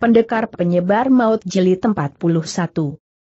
Pendekar Penyebar Maut Jeli 41.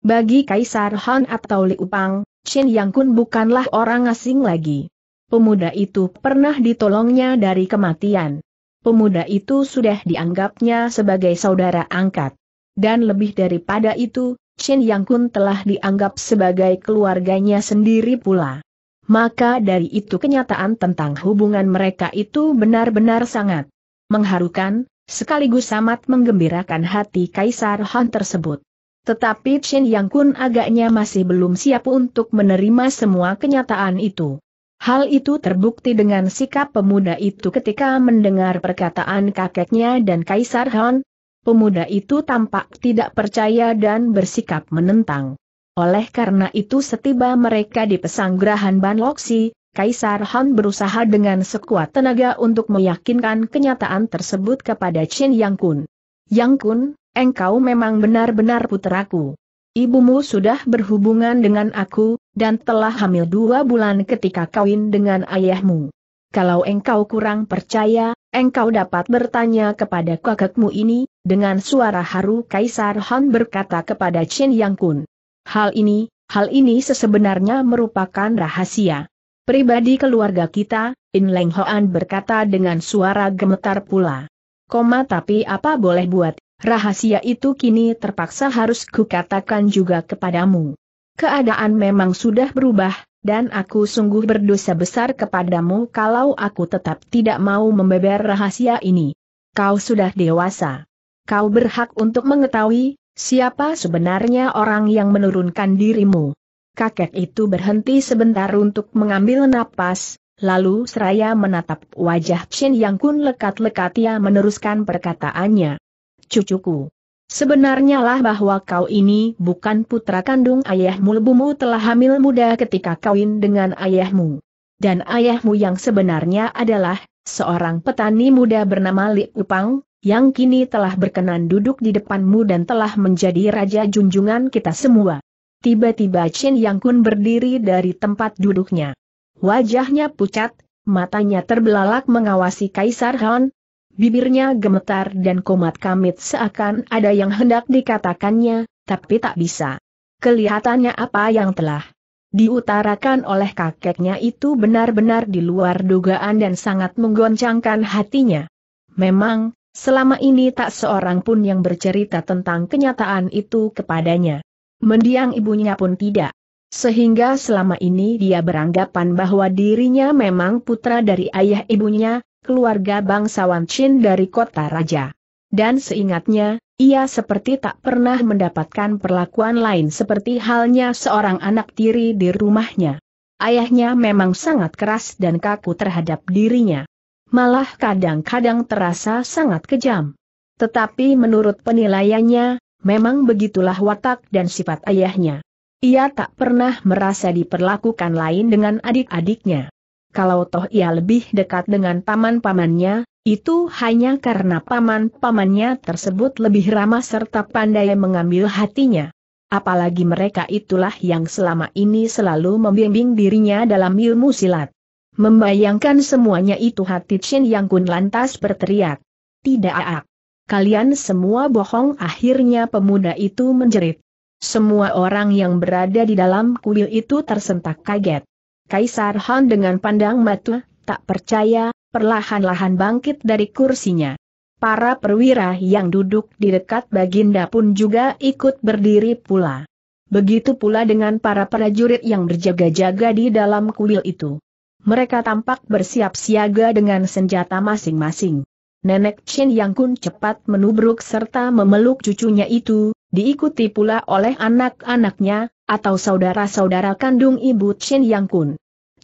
Bagi Kaisar Han atau Liupang, Pang, Shin Yang Kun bukanlah orang asing lagi. Pemuda itu pernah ditolongnya dari kematian. Pemuda itu sudah dianggapnya sebagai saudara angkat. Dan lebih daripada itu, Shin Yang Kun telah dianggap sebagai keluarganya sendiri pula. Maka dari itu kenyataan tentang hubungan mereka itu benar-benar sangat mengharukan, sekaligus amat menggembirakan hati Kaisar Han tersebut. Tetapi Chen Yang Kun agaknya masih belum siap untuk menerima semua kenyataan itu. Hal itu terbukti dengan sikap pemuda itu ketika mendengar perkataan kakeknya dan Kaisar Han. Pemuda itu tampak tidak percaya dan bersikap menentang. Oleh karena itu setiba mereka di pesanggrahan Ban Loksi, Kaisar Han berusaha dengan sekuat tenaga untuk meyakinkan kenyataan tersebut kepada Chen Yang Kun. Yang Kun, engkau memang benar-benar puteraku. Ibumu sudah berhubungan dengan aku, dan telah hamil dua bulan ketika kawin dengan ayahmu. Kalau engkau kurang percaya, engkau dapat bertanya kepada kakekmu ini, dengan suara haru Kaisar Han berkata kepada Chen Yang Kun. Hal ini, hal ini sesebenarnya merupakan rahasia pribadi keluarga kita, In Leng Hoan berkata dengan suara gemetar pula. Koma tapi apa boleh buat, rahasia itu kini terpaksa harus kukatakan juga kepadamu. Keadaan memang sudah berubah, dan aku sungguh berdosa besar kepadamu kalau aku tetap tidak mau membeber rahasia ini. Kau sudah dewasa. Kau berhak untuk mengetahui, siapa sebenarnya orang yang menurunkan dirimu kakek itu berhenti sebentar untuk mengambil napas, lalu seraya menatap wajah Chin Yang Kun lekat-lekat ia meneruskan perkataannya. Cucuku. Sebenarnya lah bahwa kau ini bukan putra kandung ayahmu lebumu telah hamil muda ketika kawin dengan ayahmu. Dan ayahmu yang sebenarnya adalah, seorang petani muda bernama Li Upang, yang kini telah berkenan duduk di depanmu dan telah menjadi raja junjungan kita semua. Tiba-tiba Chen Yang Kun berdiri dari tempat duduknya. Wajahnya pucat, matanya terbelalak mengawasi Kaisar Han, bibirnya gemetar dan komat kamit seakan ada yang hendak dikatakannya, tapi tak bisa. Kelihatannya apa yang telah diutarakan oleh kakeknya itu benar-benar di luar dugaan dan sangat menggoncangkan hatinya. Memang, selama ini tak seorang pun yang bercerita tentang kenyataan itu kepadanya. Mendiang ibunya pun tidak. Sehingga selama ini dia beranggapan bahwa dirinya memang putra dari ayah ibunya, keluarga bangsawan Chin dari kota raja. Dan seingatnya, ia seperti tak pernah mendapatkan perlakuan lain seperti halnya seorang anak tiri di rumahnya. Ayahnya memang sangat keras dan kaku terhadap dirinya. Malah kadang-kadang terasa sangat kejam. Tetapi menurut penilaiannya, memang begitulah watak dan sifat ayahnya. Ia tak pernah merasa diperlakukan lain dengan adik-adiknya. Kalau toh ia lebih dekat dengan paman-pamannya, itu hanya karena paman-pamannya tersebut lebih ramah serta pandai mengambil hatinya. Apalagi mereka itulah yang selama ini selalu membimbing dirinya dalam ilmu silat. Membayangkan semuanya itu hati Chen Yang Kun lantas berteriak. Tidak aak kalian semua bohong akhirnya pemuda itu menjerit. Semua orang yang berada di dalam kuil itu tersentak kaget. Kaisar Han dengan pandang mata, tak percaya, perlahan-lahan bangkit dari kursinya. Para perwira yang duduk di dekat Baginda pun juga ikut berdiri pula. Begitu pula dengan para prajurit yang berjaga-jaga di dalam kuil itu. Mereka tampak bersiap siaga dengan senjata masing-masing. Nenek Chin Yang Kun cepat menubruk serta memeluk cucunya itu, diikuti pula oleh anak-anaknya, atau saudara-saudara kandung ibu Chin Yang Kun.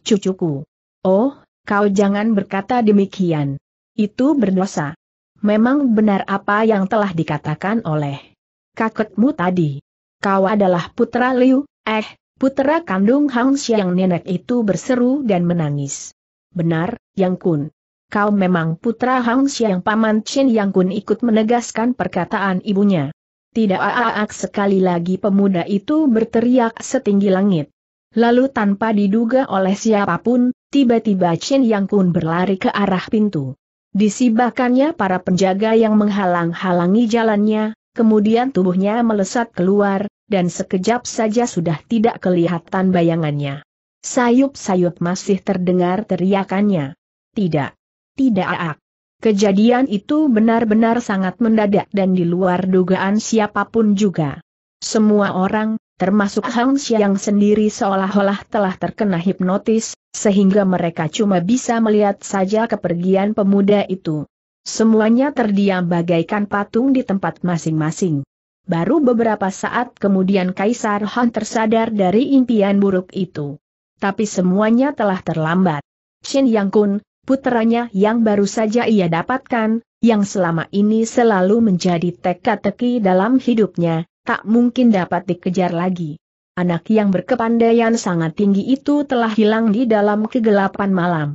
Cucuku. Oh, kau jangan berkata demikian. Itu berdosa. Memang benar apa yang telah dikatakan oleh kakekmu tadi. Kau adalah putra Liu, eh, putra kandung Hang Xiang nenek itu berseru dan menangis. Benar, Yang Kun kau memang putra Hang Xiang Paman Chen Yang Kun ikut menegaskan perkataan ibunya. Tidak aak sekali lagi pemuda itu berteriak setinggi langit. Lalu tanpa diduga oleh siapapun, tiba-tiba Chen Yang Kun berlari ke arah pintu. Disibakannya para penjaga yang menghalang-halangi jalannya, kemudian tubuhnya melesat keluar, dan sekejap saja sudah tidak kelihatan bayangannya. Sayup-sayup masih terdengar teriakannya. Tidak. Tidak aak. Kejadian itu benar-benar sangat mendadak dan di luar dugaan siapapun juga. Semua orang, termasuk Hang Xiang sendiri seolah-olah telah terkena hipnotis, sehingga mereka cuma bisa melihat saja kepergian pemuda itu. Semuanya terdiam bagaikan patung di tempat masing-masing. Baru beberapa saat kemudian Kaisar Han tersadar dari impian buruk itu. Tapi semuanya telah terlambat. Shin Yang Kun, Putranya yang baru saja ia dapatkan, yang selama ini selalu menjadi teka-teki dalam hidupnya, tak mungkin dapat dikejar lagi. Anak yang berkepandaian sangat tinggi itu telah hilang di dalam kegelapan malam.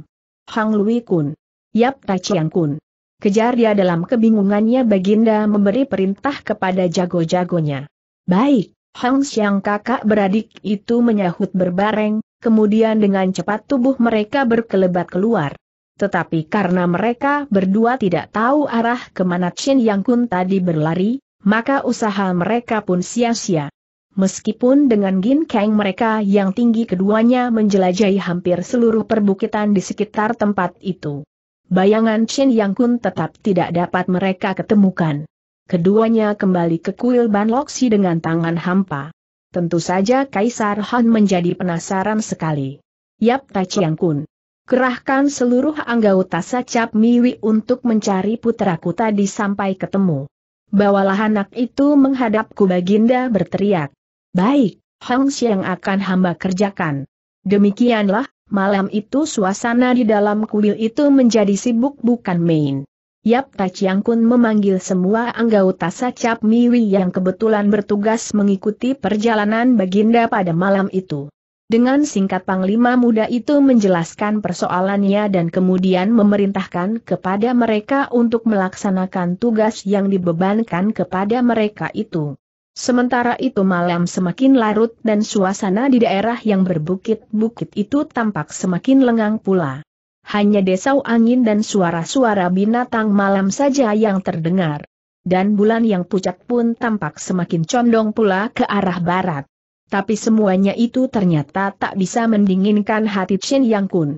Hang Lui Kun. Yap Tachiang Kun. Kejar dia dalam kebingungannya Baginda memberi perintah kepada jago-jagonya. Baik, Hang Xiang kakak beradik itu menyahut berbareng, kemudian dengan cepat tubuh mereka berkelebat keluar. Tetapi karena mereka berdua tidak tahu arah kemana Chin Yang Kun tadi berlari, maka usaha mereka pun sia-sia. Meskipun dengan Gin Kang mereka yang tinggi keduanya menjelajahi hampir seluruh perbukitan di sekitar tempat itu. Bayangan Chin Yang Kun tetap tidak dapat mereka ketemukan. Keduanya kembali ke kuil Ban Loksi dengan tangan hampa. Tentu saja Kaisar Han menjadi penasaran sekali. Yap Tai Chiang Kun. Kerahkan seluruh anggota sacap Miwi untuk mencari putraku tadi sampai ketemu. Bawalah anak itu menghadapku Baginda berteriak. Baik, Hong Xiang akan hamba kerjakan. Demikianlah, malam itu suasana di dalam kuil itu menjadi sibuk bukan main. Yap Tachiang Kun memanggil semua anggota sacap Miwi yang kebetulan bertugas mengikuti perjalanan Baginda pada malam itu. Dengan singkat Panglima Muda itu menjelaskan persoalannya dan kemudian memerintahkan kepada mereka untuk melaksanakan tugas yang dibebankan kepada mereka itu. Sementara itu malam semakin larut dan suasana di daerah yang berbukit-bukit itu tampak semakin lengang pula. Hanya desau angin dan suara-suara binatang malam saja yang terdengar. Dan bulan yang pucat pun tampak semakin condong pula ke arah barat. Tapi semuanya itu ternyata tak bisa mendinginkan hati Chen Yang Kun.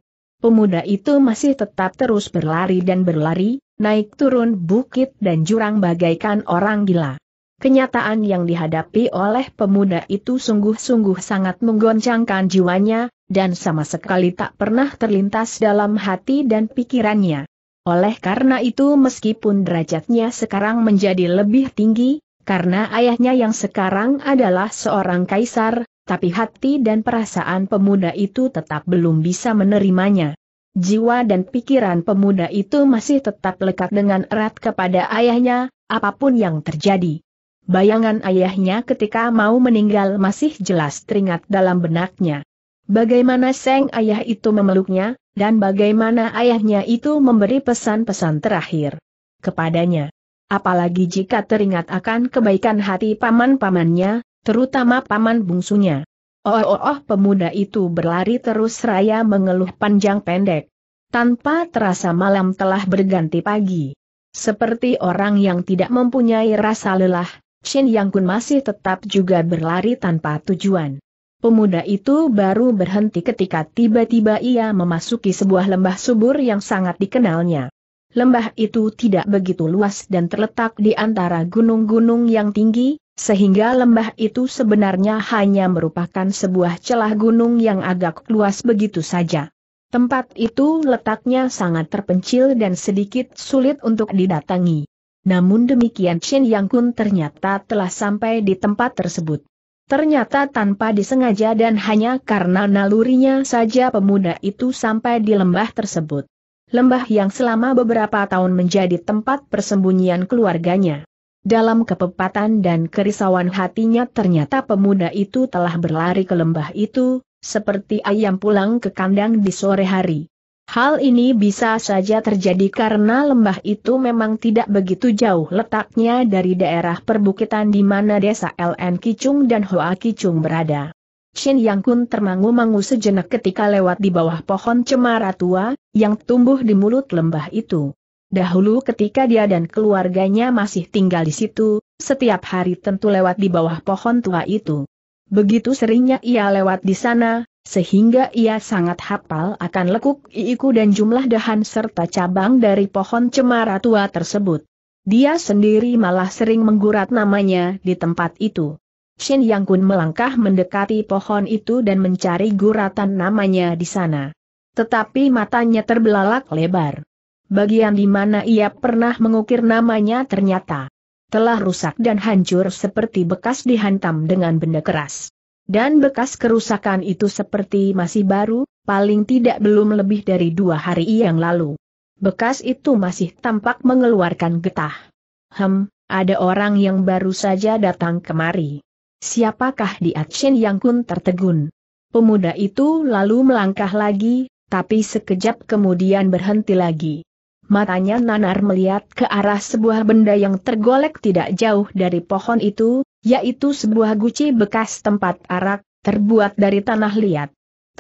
Pemuda itu masih tetap terus berlari dan berlari, naik turun bukit dan jurang bagaikan orang gila. Kenyataan yang dihadapi oleh pemuda itu sungguh-sungguh sangat menggoncangkan jiwanya, dan sama sekali tak pernah terlintas dalam hati dan pikirannya. Oleh karena itu meskipun derajatnya sekarang menjadi lebih tinggi, karena ayahnya yang sekarang adalah seorang kaisar, tapi hati dan perasaan pemuda itu tetap belum bisa menerimanya. Jiwa dan pikiran pemuda itu masih tetap lekat dengan erat kepada ayahnya, apapun yang terjadi. Bayangan ayahnya ketika mau meninggal masih jelas teringat dalam benaknya. Bagaimana Seng ayah itu memeluknya, dan bagaimana ayahnya itu memberi pesan-pesan terakhir kepadanya apalagi jika teringat akan kebaikan hati paman-pamannya, terutama paman bungsunya. Oh, oh, oh, pemuda itu berlari terus raya mengeluh panjang pendek. Tanpa terasa malam telah berganti pagi. Seperti orang yang tidak mempunyai rasa lelah, Shin Yang Kun masih tetap juga berlari tanpa tujuan. Pemuda itu baru berhenti ketika tiba-tiba ia memasuki sebuah lembah subur yang sangat dikenalnya lembah itu tidak begitu luas dan terletak di antara gunung-gunung yang tinggi, sehingga lembah itu sebenarnya hanya merupakan sebuah celah gunung yang agak luas begitu saja. Tempat itu letaknya sangat terpencil dan sedikit sulit untuk didatangi. Namun demikian Chin Yang Kun ternyata telah sampai di tempat tersebut. Ternyata tanpa disengaja dan hanya karena nalurinya saja pemuda itu sampai di lembah tersebut lembah yang selama beberapa tahun menjadi tempat persembunyian keluarganya. Dalam kepepatan dan kerisauan hatinya ternyata pemuda itu telah berlari ke lembah itu, seperti ayam pulang ke kandang di sore hari. Hal ini bisa saja terjadi karena lembah itu memang tidak begitu jauh letaknya dari daerah perbukitan di mana desa LN Kicung dan Hoa Kicung berada. Chin Yang Kun termangu-mangu sejenak ketika lewat di bawah pohon cemara tua, yang tumbuh di mulut lembah itu. Dahulu ketika dia dan keluarganya masih tinggal di situ, setiap hari tentu lewat di bawah pohon tua itu. Begitu seringnya ia lewat di sana, sehingga ia sangat hafal akan lekuk iiku dan jumlah dahan serta cabang dari pohon cemara tua tersebut. Dia sendiri malah sering menggurat namanya di tempat itu. Shin Yang Kun melangkah mendekati pohon itu dan mencari guratan namanya di sana. Tetapi matanya terbelalak lebar. Bagian di mana ia pernah mengukir namanya ternyata telah rusak dan hancur seperti bekas dihantam dengan benda keras. Dan bekas kerusakan itu seperti masih baru, paling tidak belum lebih dari dua hari yang lalu. Bekas itu masih tampak mengeluarkan getah. Hem, ada orang yang baru saja datang kemari. Siapakah di Atsin Yang Kun tertegun? Pemuda itu lalu melangkah lagi, tapi sekejap kemudian berhenti lagi. Matanya nanar melihat ke arah sebuah benda yang tergolek tidak jauh dari pohon itu, yaitu sebuah guci bekas tempat arak, terbuat dari tanah liat.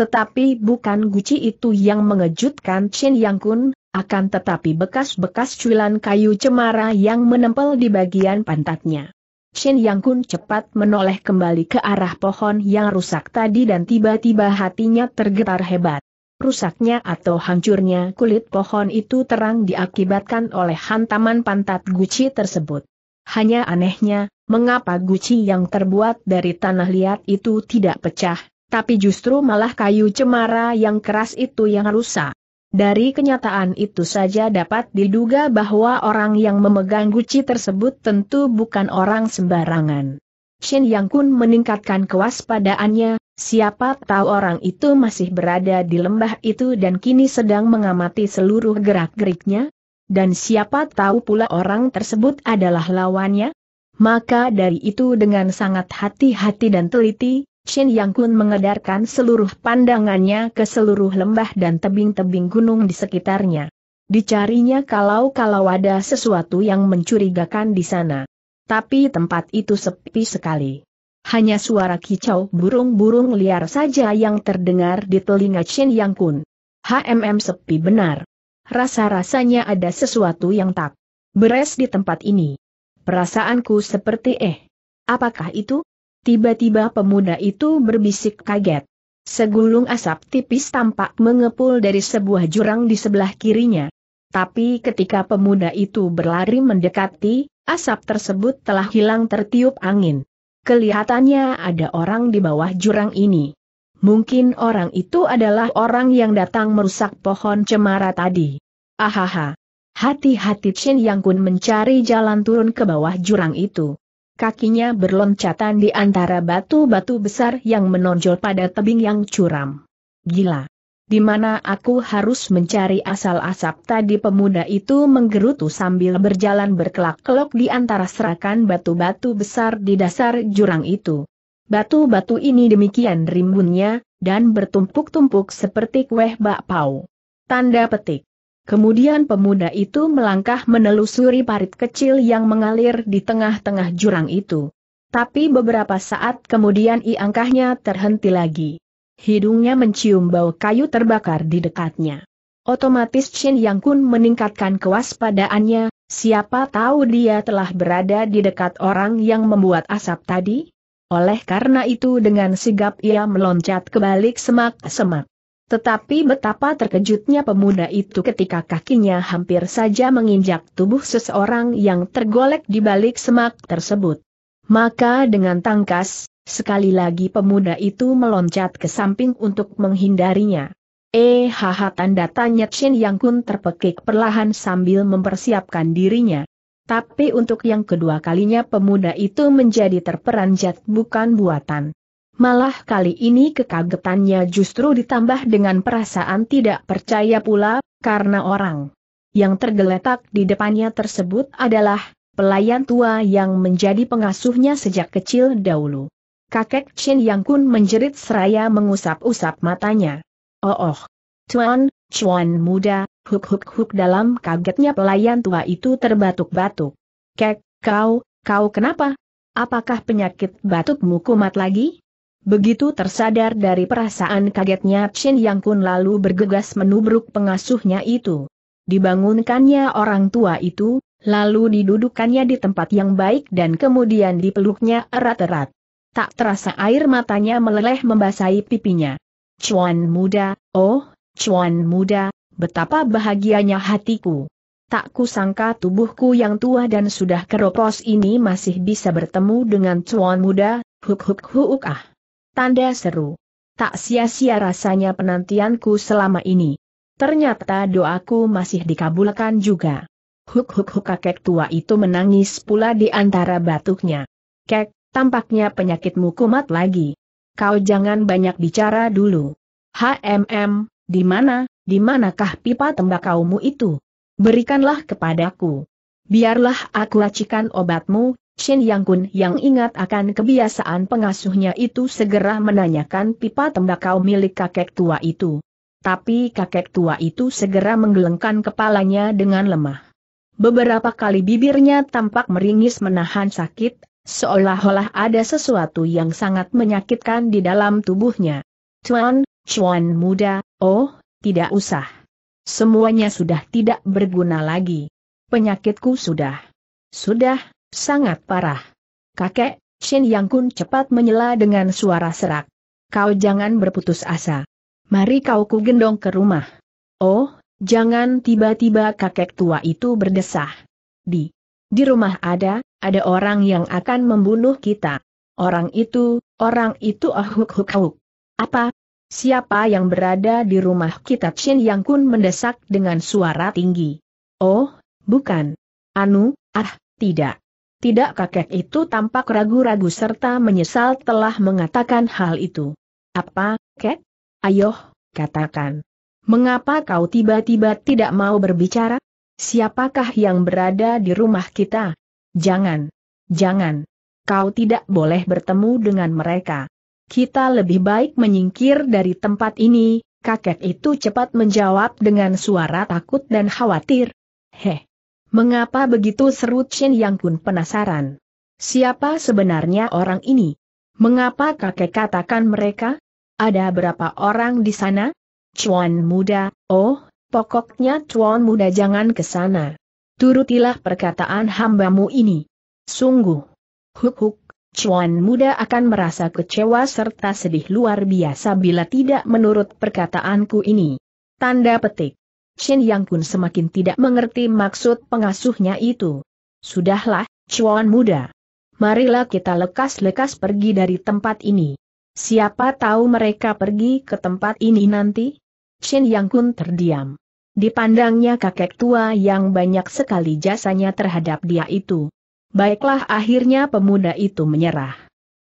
Tetapi bukan guci itu yang mengejutkan Chin Yang Kun, akan tetapi bekas-bekas cuilan kayu cemara yang menempel di bagian pantatnya. Shin Yang Kun cepat menoleh kembali ke arah pohon yang rusak tadi dan tiba-tiba hatinya tergetar hebat. Rusaknya atau hancurnya kulit pohon itu terang diakibatkan oleh hantaman pantat guci tersebut. Hanya anehnya, mengapa guci yang terbuat dari tanah liat itu tidak pecah, tapi justru malah kayu cemara yang keras itu yang rusak. Dari kenyataan itu saja dapat diduga bahwa orang yang memegang guci tersebut tentu bukan orang sembarangan. Shin Yang Kun meningkatkan kewaspadaannya, siapa tahu orang itu masih berada di lembah itu dan kini sedang mengamati seluruh gerak-geriknya? Dan siapa tahu pula orang tersebut adalah lawannya? Maka dari itu dengan sangat hati-hati dan teliti, Chen Yang Kun mengedarkan seluruh pandangannya ke seluruh lembah dan tebing-tebing gunung di sekitarnya. Dicarinya kalau-kalau ada sesuatu yang mencurigakan di sana. Tapi tempat itu sepi sekali. Hanya suara kicau burung-burung liar saja yang terdengar di telinga Chen Yang Kun. HMM sepi benar. Rasa-rasanya ada sesuatu yang tak beres di tempat ini. Perasaanku seperti eh. Apakah itu? Tiba-tiba pemuda itu berbisik kaget. Segulung asap tipis tampak mengepul dari sebuah jurang di sebelah kirinya. Tapi ketika pemuda itu berlari mendekati, asap tersebut telah hilang tertiup angin. Kelihatannya ada orang di bawah jurang ini. Mungkin orang itu adalah orang yang datang merusak pohon cemara tadi. Ahaha. Hati-hati Chen Yang Kun mencari jalan turun ke bawah jurang itu kakinya berloncatan di antara batu-batu besar yang menonjol pada tebing yang curam. Gila! Di mana aku harus mencari asal asap tadi pemuda itu menggerutu sambil berjalan berkelak-kelok di antara serakan batu-batu besar di dasar jurang itu. Batu-batu ini demikian rimbunnya, dan bertumpuk-tumpuk seperti kueh bakpau. Tanda petik. Kemudian pemuda itu melangkah menelusuri parit kecil yang mengalir di tengah-tengah jurang itu. Tapi beberapa saat kemudian iangkahnya terhenti lagi. Hidungnya mencium bau kayu terbakar di dekatnya. Otomatis Shin Yang Kun meningkatkan kewaspadaannya, siapa tahu dia telah berada di dekat orang yang membuat asap tadi? Oleh karena itu dengan sigap ia meloncat ke balik semak-semak. Tetapi betapa terkejutnya pemuda itu ketika kakinya hampir saja menginjak tubuh seseorang yang tergolek di balik semak tersebut. Maka dengan tangkas, sekali lagi pemuda itu meloncat ke samping untuk menghindarinya. Eh haha tanda tanya Chin Yang Kun terpekik perlahan sambil mempersiapkan dirinya. Tapi untuk yang kedua kalinya pemuda itu menjadi terperanjat bukan buatan. Malah kali ini kekagetannya justru ditambah dengan perasaan tidak percaya pula, karena orang yang tergeletak di depannya tersebut adalah pelayan tua yang menjadi pengasuhnya sejak kecil dahulu. Kakek Chen Yang Kun menjerit seraya mengusap-usap matanya. Oh oh, Chuan Chuan muda, huk-huk-huk dalam kagetnya pelayan tua itu terbatuk-batuk. Kek, kau, kau kenapa? Apakah penyakit batukmu kumat lagi? Begitu tersadar dari perasaan kagetnya Chen Yang Kun lalu bergegas menubruk pengasuhnya itu. Dibangunkannya orang tua itu, lalu didudukannya di tempat yang baik dan kemudian dipeluknya erat-erat. Tak terasa air matanya meleleh membasahi pipinya. Cuan muda, oh, cuan muda, betapa bahagianya hatiku. Tak kusangka tubuhku yang tua dan sudah keropos ini masih bisa bertemu dengan cuan muda, huk huk huk ah. Tanda seru. Tak sia-sia rasanya penantianku selama ini. Ternyata doaku masih dikabulkan juga. Huk-huk-huk kakek tua itu menangis pula di antara batuknya. Kek, tampaknya penyakitmu kumat lagi. Kau jangan banyak bicara dulu. HMM, di mana, di manakah pipa tembakaumu itu? Berikanlah kepadaku. Biarlah aku racikan obatmu, Shin Yang Kun yang ingat akan kebiasaan pengasuhnya itu segera menanyakan pipa tembakau milik kakek tua itu. Tapi kakek tua itu segera menggelengkan kepalanya dengan lemah. Beberapa kali bibirnya tampak meringis menahan sakit, seolah-olah ada sesuatu yang sangat menyakitkan di dalam tubuhnya. Tuan, Chuan muda, oh, tidak usah. Semuanya sudah tidak berguna lagi. Penyakitku sudah. Sudah, Sangat parah. Kakek, Shin Yang Kun cepat menyela dengan suara serak. Kau jangan berputus asa. Mari kau ku gendong ke rumah. Oh, jangan tiba-tiba kakek tua itu berdesah. Di, di rumah ada, ada orang yang akan membunuh kita. Orang itu, orang itu ahuk ah, oh, huk huk. Apa? Siapa yang berada di rumah kita? Shin Yang Kun mendesak dengan suara tinggi. Oh, bukan. Anu, ah, tidak. Tidak kakek itu tampak ragu-ragu serta menyesal telah mengatakan hal itu. Apa, kek? Ayoh, katakan. Mengapa kau tiba-tiba tidak mau berbicara? Siapakah yang berada di rumah kita? Jangan. Jangan. Kau tidak boleh bertemu dengan mereka. Kita lebih baik menyingkir dari tempat ini, kakek itu cepat menjawab dengan suara takut dan khawatir. Heh. Mengapa begitu seru Chen Yang pun penasaran. Siapa sebenarnya orang ini? Mengapa kakek katakan mereka? Ada berapa orang di sana? Chuan muda, oh, pokoknya Chuan muda jangan ke sana. Turutilah perkataan hambamu ini. Sungguh. Huk-huk, Chuan muda akan merasa kecewa serta sedih luar biasa bila tidak menurut perkataanku ini. Tanda petik. Shin Yang pun semakin tidak mengerti maksud pengasuhnya itu. Sudahlah, cuan muda. Marilah kita lekas-lekas pergi dari tempat ini. Siapa tahu mereka pergi ke tempat ini nanti? Shin Yang Kun terdiam. Dipandangnya kakek tua yang banyak sekali jasanya terhadap dia itu. Baiklah akhirnya pemuda itu menyerah.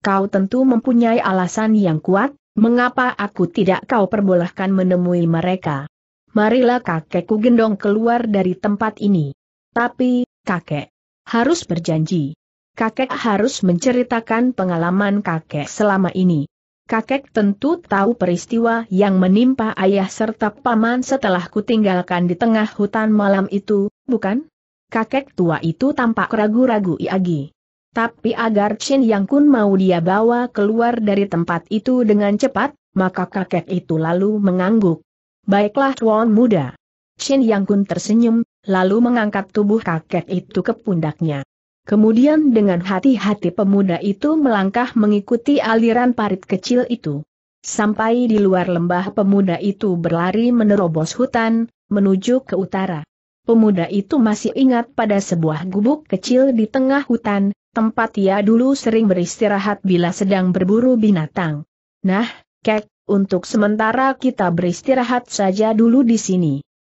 Kau tentu mempunyai alasan yang kuat, mengapa aku tidak kau perbolehkan menemui mereka marilah kakekku gendong keluar dari tempat ini. Tapi, kakek, harus berjanji. Kakek harus menceritakan pengalaman kakek selama ini. Kakek tentu tahu peristiwa yang menimpa ayah serta paman setelah kutinggalkan di tengah hutan malam itu, bukan? Kakek tua itu tampak ragu-ragu Iagi. Tapi agar Chin Yang Kun mau dia bawa keluar dari tempat itu dengan cepat, maka kakek itu lalu mengangguk. Baiklah tuan muda. Chin Yang Kun tersenyum, lalu mengangkat tubuh kakek itu ke pundaknya. Kemudian dengan hati-hati pemuda itu melangkah mengikuti aliran parit kecil itu. Sampai di luar lembah pemuda itu berlari menerobos hutan, menuju ke utara. Pemuda itu masih ingat pada sebuah gubuk kecil di tengah hutan, tempat ia dulu sering beristirahat bila sedang berburu binatang. Nah, Kek, untuk sementara kita beristirahat saja dulu di sini.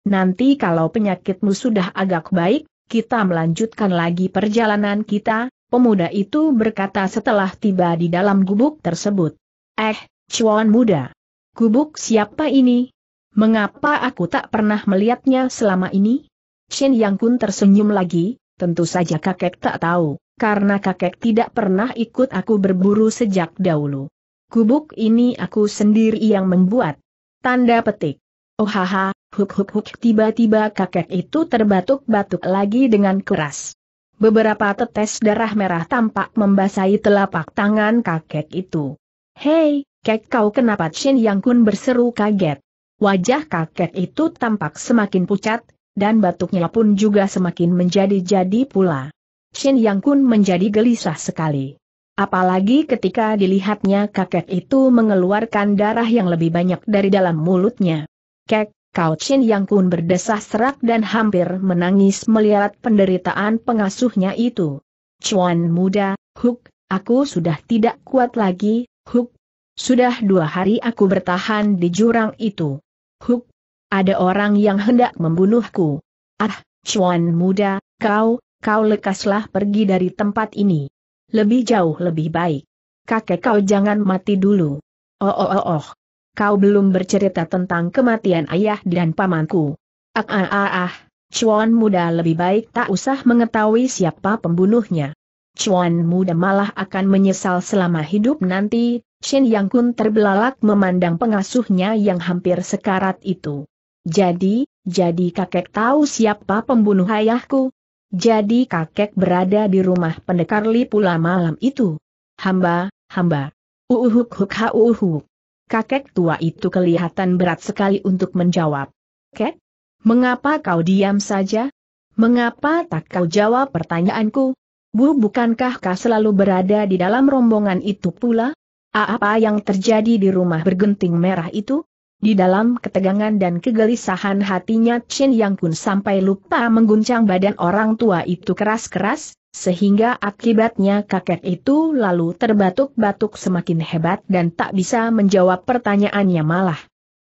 Nanti kalau penyakitmu sudah agak baik, kita melanjutkan lagi perjalanan kita, pemuda itu berkata setelah tiba di dalam gubuk tersebut. Eh, cuan muda. Gubuk siapa ini? Mengapa aku tak pernah melihatnya selama ini? Shen Yang Kun tersenyum lagi, tentu saja kakek tak tahu, karena kakek tidak pernah ikut aku berburu sejak dahulu. Gubuk ini aku sendiri yang membuat. Tanda petik. Oh haha, huk huk huk tiba-tiba kakek itu terbatuk-batuk lagi dengan keras. Beberapa tetes darah merah tampak membasahi telapak tangan kakek itu. Hei, kek kau kenapa Shin Yang Kun berseru kaget. Wajah kakek itu tampak semakin pucat, dan batuknya pun juga semakin menjadi-jadi pula. Shin Yang Kun menjadi gelisah sekali. Apalagi ketika dilihatnya kakek itu mengeluarkan darah yang lebih banyak dari dalam mulutnya. Kek, Kau Chin Yang Kun berdesah serak dan hampir menangis melihat penderitaan pengasuhnya itu. Cuan muda, Huk, aku sudah tidak kuat lagi, Huk. Sudah dua hari aku bertahan di jurang itu. Huk, ada orang yang hendak membunuhku. Ah, Cuan muda, kau, kau lekaslah pergi dari tempat ini. Lebih jauh lebih baik. Kakek kau jangan mati dulu. Oh oh oh oh. Kau belum bercerita tentang kematian ayah dan pamanku. Ah ah ah ah. Chuan muda lebih baik tak usah mengetahui siapa pembunuhnya. Chuan muda malah akan menyesal selama hidup nanti, Shen Yang Kun terbelalak memandang pengasuhnya yang hampir sekarat itu. Jadi, jadi kakek tahu siapa pembunuh ayahku? Jadi kakek berada di rumah pendekar Li pula malam itu. Hamba, hamba. Uhuk huk uhuk. Kakek tua itu kelihatan berat sekali untuk menjawab. Kek? Mengapa kau diam saja? Mengapa tak kau jawab pertanyaanku? Bu bukankah kau selalu berada di dalam rombongan itu pula? Apa yang terjadi di rumah bergenting merah itu? Di dalam ketegangan dan kegelisahan hatinya Chen Yang pun sampai lupa mengguncang badan orang tua itu keras-keras, sehingga akibatnya kakek itu lalu terbatuk-batuk semakin hebat dan tak bisa menjawab pertanyaannya malah.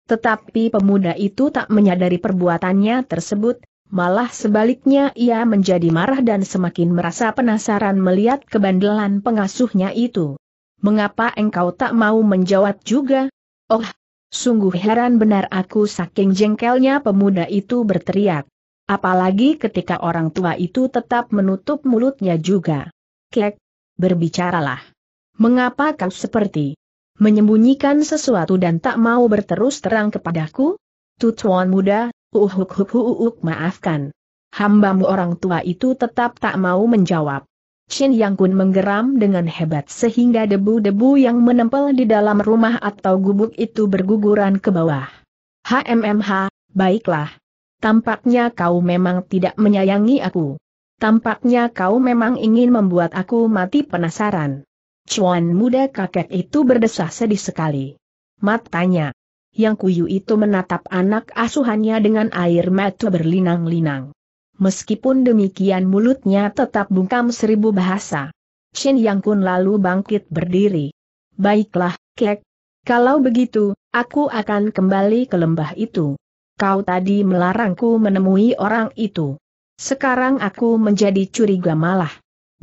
Tetapi pemuda itu tak menyadari perbuatannya tersebut, malah sebaliknya ia menjadi marah dan semakin merasa penasaran melihat kebandelan pengasuhnya itu. Mengapa engkau tak mau menjawab juga? Oh, Sungguh heran benar aku saking jengkelnya pemuda itu berteriak. Apalagi ketika orang tua itu tetap menutup mulutnya juga. Kek, berbicaralah. Mengapa kau seperti menyembunyikan sesuatu dan tak mau berterus terang kepadaku? Tutuan muda, uhuk uhuk uhuk maafkan. Hambamu orang tua itu tetap tak mau menjawab. Chin Yang Kun menggeram dengan hebat sehingga debu-debu yang menempel di dalam rumah atau gubuk itu berguguran ke bawah. HMMH, baiklah. Tampaknya kau memang tidak menyayangi aku. Tampaknya kau memang ingin membuat aku mati penasaran. Cuan muda kakek itu berdesah sedih sekali. Matanya. Yang kuyu itu menatap anak asuhannya dengan air mata berlinang-linang meskipun demikian mulutnya tetap bungkam seribu bahasa. Shin Yang Kun lalu bangkit berdiri. Baiklah, Kek. Kalau begitu, aku akan kembali ke lembah itu. Kau tadi melarangku menemui orang itu. Sekarang aku menjadi curiga malah.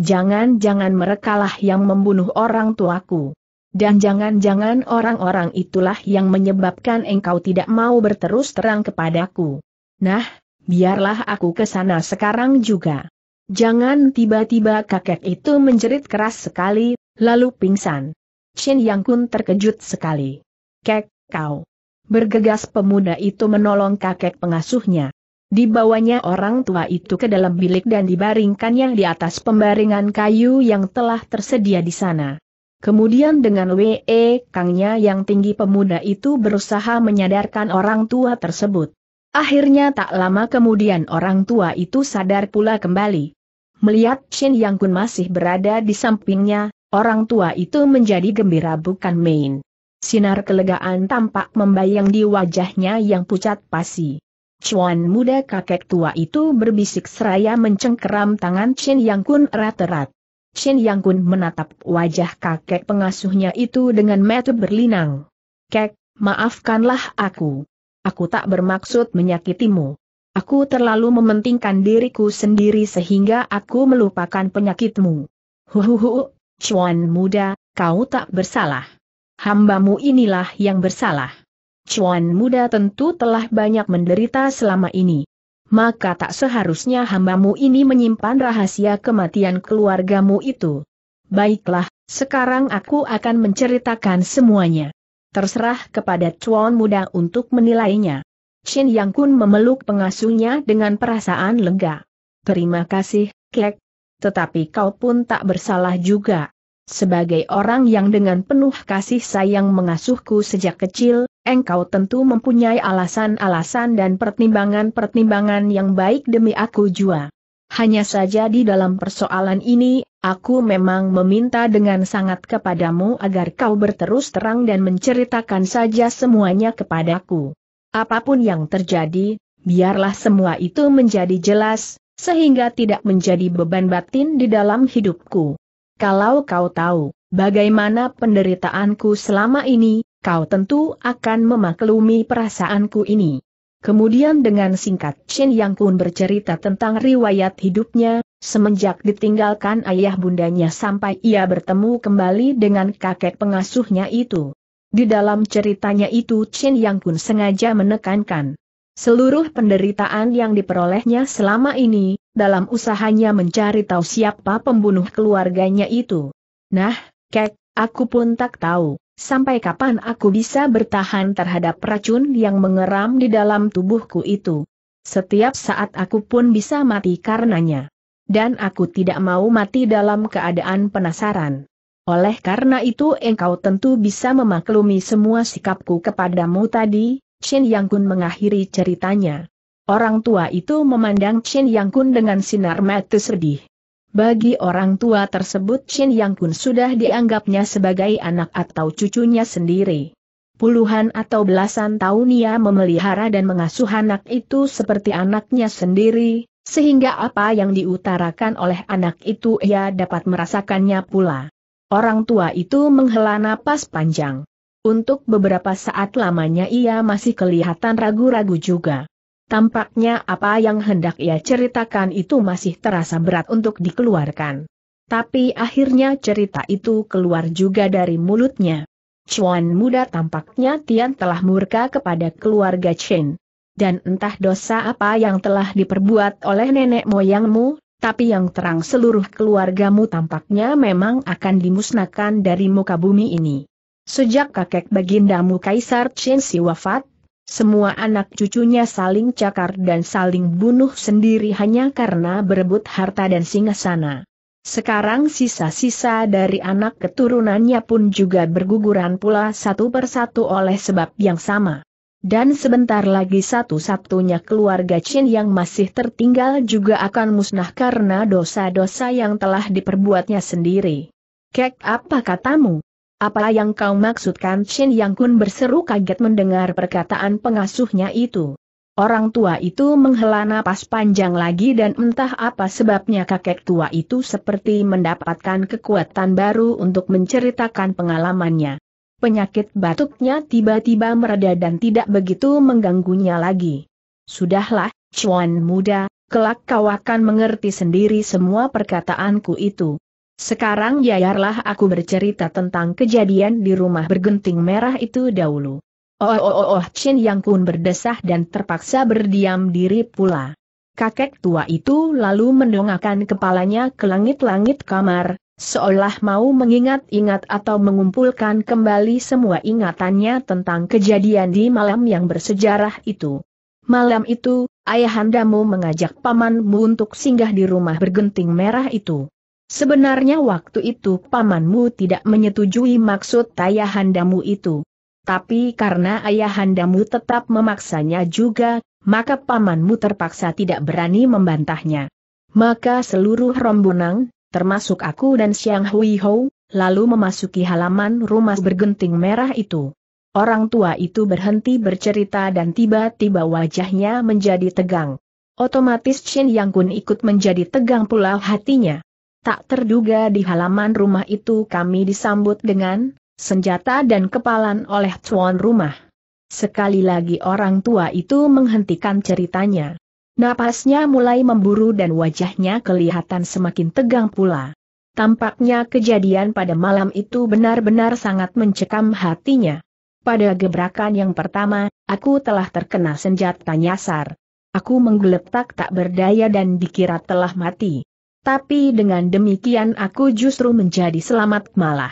Jangan-jangan merekalah yang membunuh orang tuaku. Dan jangan-jangan orang-orang itulah yang menyebabkan engkau tidak mau berterus terang kepadaku. Nah, Biarlah aku ke sana sekarang juga. Jangan tiba-tiba kakek itu menjerit keras sekali, lalu pingsan. Shin Yang Kun terkejut sekali. Kek, kau. Bergegas pemuda itu menolong kakek pengasuhnya. Dibawanya orang tua itu ke dalam bilik dan dibaringkannya di atas pembaringan kayu yang telah tersedia di sana. Kemudian dengan WE Kangnya yang tinggi pemuda itu berusaha menyadarkan orang tua tersebut. Akhirnya tak lama kemudian orang tua itu sadar pula kembali. Melihat Shin Yang Kun masih berada di sampingnya, orang tua itu menjadi gembira bukan main. Sinar kelegaan tampak membayang di wajahnya yang pucat pasi. Cuan muda kakek tua itu berbisik seraya mencengkeram tangan Shin Yang Kun erat-erat. Shin Yang Kun menatap wajah kakek pengasuhnya itu dengan mata berlinang. Kek, maafkanlah aku. Aku tak bermaksud menyakitimu. Aku terlalu mementingkan diriku sendiri sehingga aku melupakan penyakitmu. Huhuhu, cuan muda, kau tak bersalah. Hambamu inilah yang bersalah. Cuan muda tentu telah banyak menderita selama ini. Maka tak seharusnya hambamu ini menyimpan rahasia kematian keluargamu itu. Baiklah, sekarang aku akan menceritakan semuanya terserah kepada Chuan muda untuk menilainya. Shin Yang Kun memeluk pengasuhnya dengan perasaan lega. Terima kasih, Kek. Tetapi kau pun tak bersalah juga. Sebagai orang yang dengan penuh kasih sayang mengasuhku sejak kecil, engkau tentu mempunyai alasan-alasan dan pertimbangan-pertimbangan yang baik demi aku jua. Hanya saja di dalam persoalan ini, aku memang meminta dengan sangat kepadamu agar kau berterus terang dan menceritakan saja semuanya kepadaku. Apapun yang terjadi, biarlah semua itu menjadi jelas, sehingga tidak menjadi beban batin di dalam hidupku. Kalau kau tahu bagaimana penderitaanku selama ini, kau tentu akan memaklumi perasaanku ini. Kemudian dengan singkat Shin Yang Kun bercerita tentang riwayat hidupnya, semenjak ditinggalkan ayah bundanya sampai ia bertemu kembali dengan kakek pengasuhnya itu. Di dalam ceritanya itu Shin Yang Kun sengaja menekankan seluruh penderitaan yang diperolehnya selama ini, dalam usahanya mencari tahu siapa pembunuh keluarganya itu. Nah, kek, aku pun tak tahu sampai kapan aku bisa bertahan terhadap racun yang mengeram di dalam tubuhku itu. Setiap saat aku pun bisa mati karenanya. Dan aku tidak mau mati dalam keadaan penasaran. Oleh karena itu engkau tentu bisa memaklumi semua sikapku kepadamu tadi, Shin Yang Kun mengakhiri ceritanya. Orang tua itu memandang Shin Yang Kun dengan sinar mata sedih. Bagi orang tua tersebut Shin Yang Kun sudah dianggapnya sebagai anak atau cucunya sendiri. Puluhan atau belasan tahun ia memelihara dan mengasuh anak itu seperti anaknya sendiri, sehingga apa yang diutarakan oleh anak itu ia dapat merasakannya pula. Orang tua itu menghela napas panjang. Untuk beberapa saat lamanya ia masih kelihatan ragu-ragu juga. Tampaknya apa yang hendak ia ceritakan itu masih terasa berat untuk dikeluarkan. Tapi akhirnya cerita itu keluar juga dari mulutnya. Chuan muda tampaknya Tian telah murka kepada keluarga Chen. Dan entah dosa apa yang telah diperbuat oleh nenek moyangmu, tapi yang terang seluruh keluargamu tampaknya memang akan dimusnahkan dari muka bumi ini. Sejak kakek bagindamu Kaisar Chen si wafat, semua anak cucunya saling cakar dan saling bunuh sendiri hanya karena berebut harta dan singasana. Sekarang sisa-sisa dari anak keturunannya pun juga berguguran pula satu persatu oleh sebab yang sama. Dan sebentar lagi satu-satunya keluarga Chin yang masih tertinggal juga akan musnah karena dosa-dosa yang telah diperbuatnya sendiri. Kek apa katamu? Apa yang kau maksudkan? Shin Yang Kun berseru kaget mendengar perkataan pengasuhnya itu. Orang tua itu menghela napas panjang lagi dan entah apa sebabnya kakek tua itu seperti mendapatkan kekuatan baru untuk menceritakan pengalamannya. Penyakit batuknya tiba-tiba mereda dan tidak begitu mengganggunya lagi. Sudahlah, Chuan muda, kelak kau akan mengerti sendiri semua perkataanku itu. Sekarang biarlah aku bercerita tentang kejadian di rumah bergenting merah itu dahulu. Oh oh oh oh Chin Yang Kun berdesah dan terpaksa berdiam diri pula. Kakek tua itu lalu mendongakkan kepalanya ke langit-langit kamar, seolah mau mengingat-ingat atau mengumpulkan kembali semua ingatannya tentang kejadian di malam yang bersejarah itu. Malam itu, ayahandamu mengajak pamanmu untuk singgah di rumah bergenting merah itu. Sebenarnya waktu itu pamanmu tidak menyetujui maksud ayahandamu itu. Tapi karena ayahandamu tetap memaksanya juga, maka pamanmu terpaksa tidak berani membantahnya. Maka seluruh rombonang, termasuk aku dan Siang Hui Hou, lalu memasuki halaman rumah bergenting merah itu. Orang tua itu berhenti bercerita dan tiba-tiba wajahnya menjadi tegang. Otomatis Chen Yang Kun ikut menjadi tegang pula hatinya tak terduga di halaman rumah itu kami disambut dengan senjata dan kepalan oleh tuan rumah. Sekali lagi orang tua itu menghentikan ceritanya. Napasnya mulai memburu dan wajahnya kelihatan semakin tegang pula. Tampaknya kejadian pada malam itu benar-benar sangat mencekam hatinya. Pada gebrakan yang pertama, aku telah terkena senjata nyasar. Aku menggeletak tak berdaya dan dikira telah mati tapi dengan demikian aku justru menjadi selamat malah.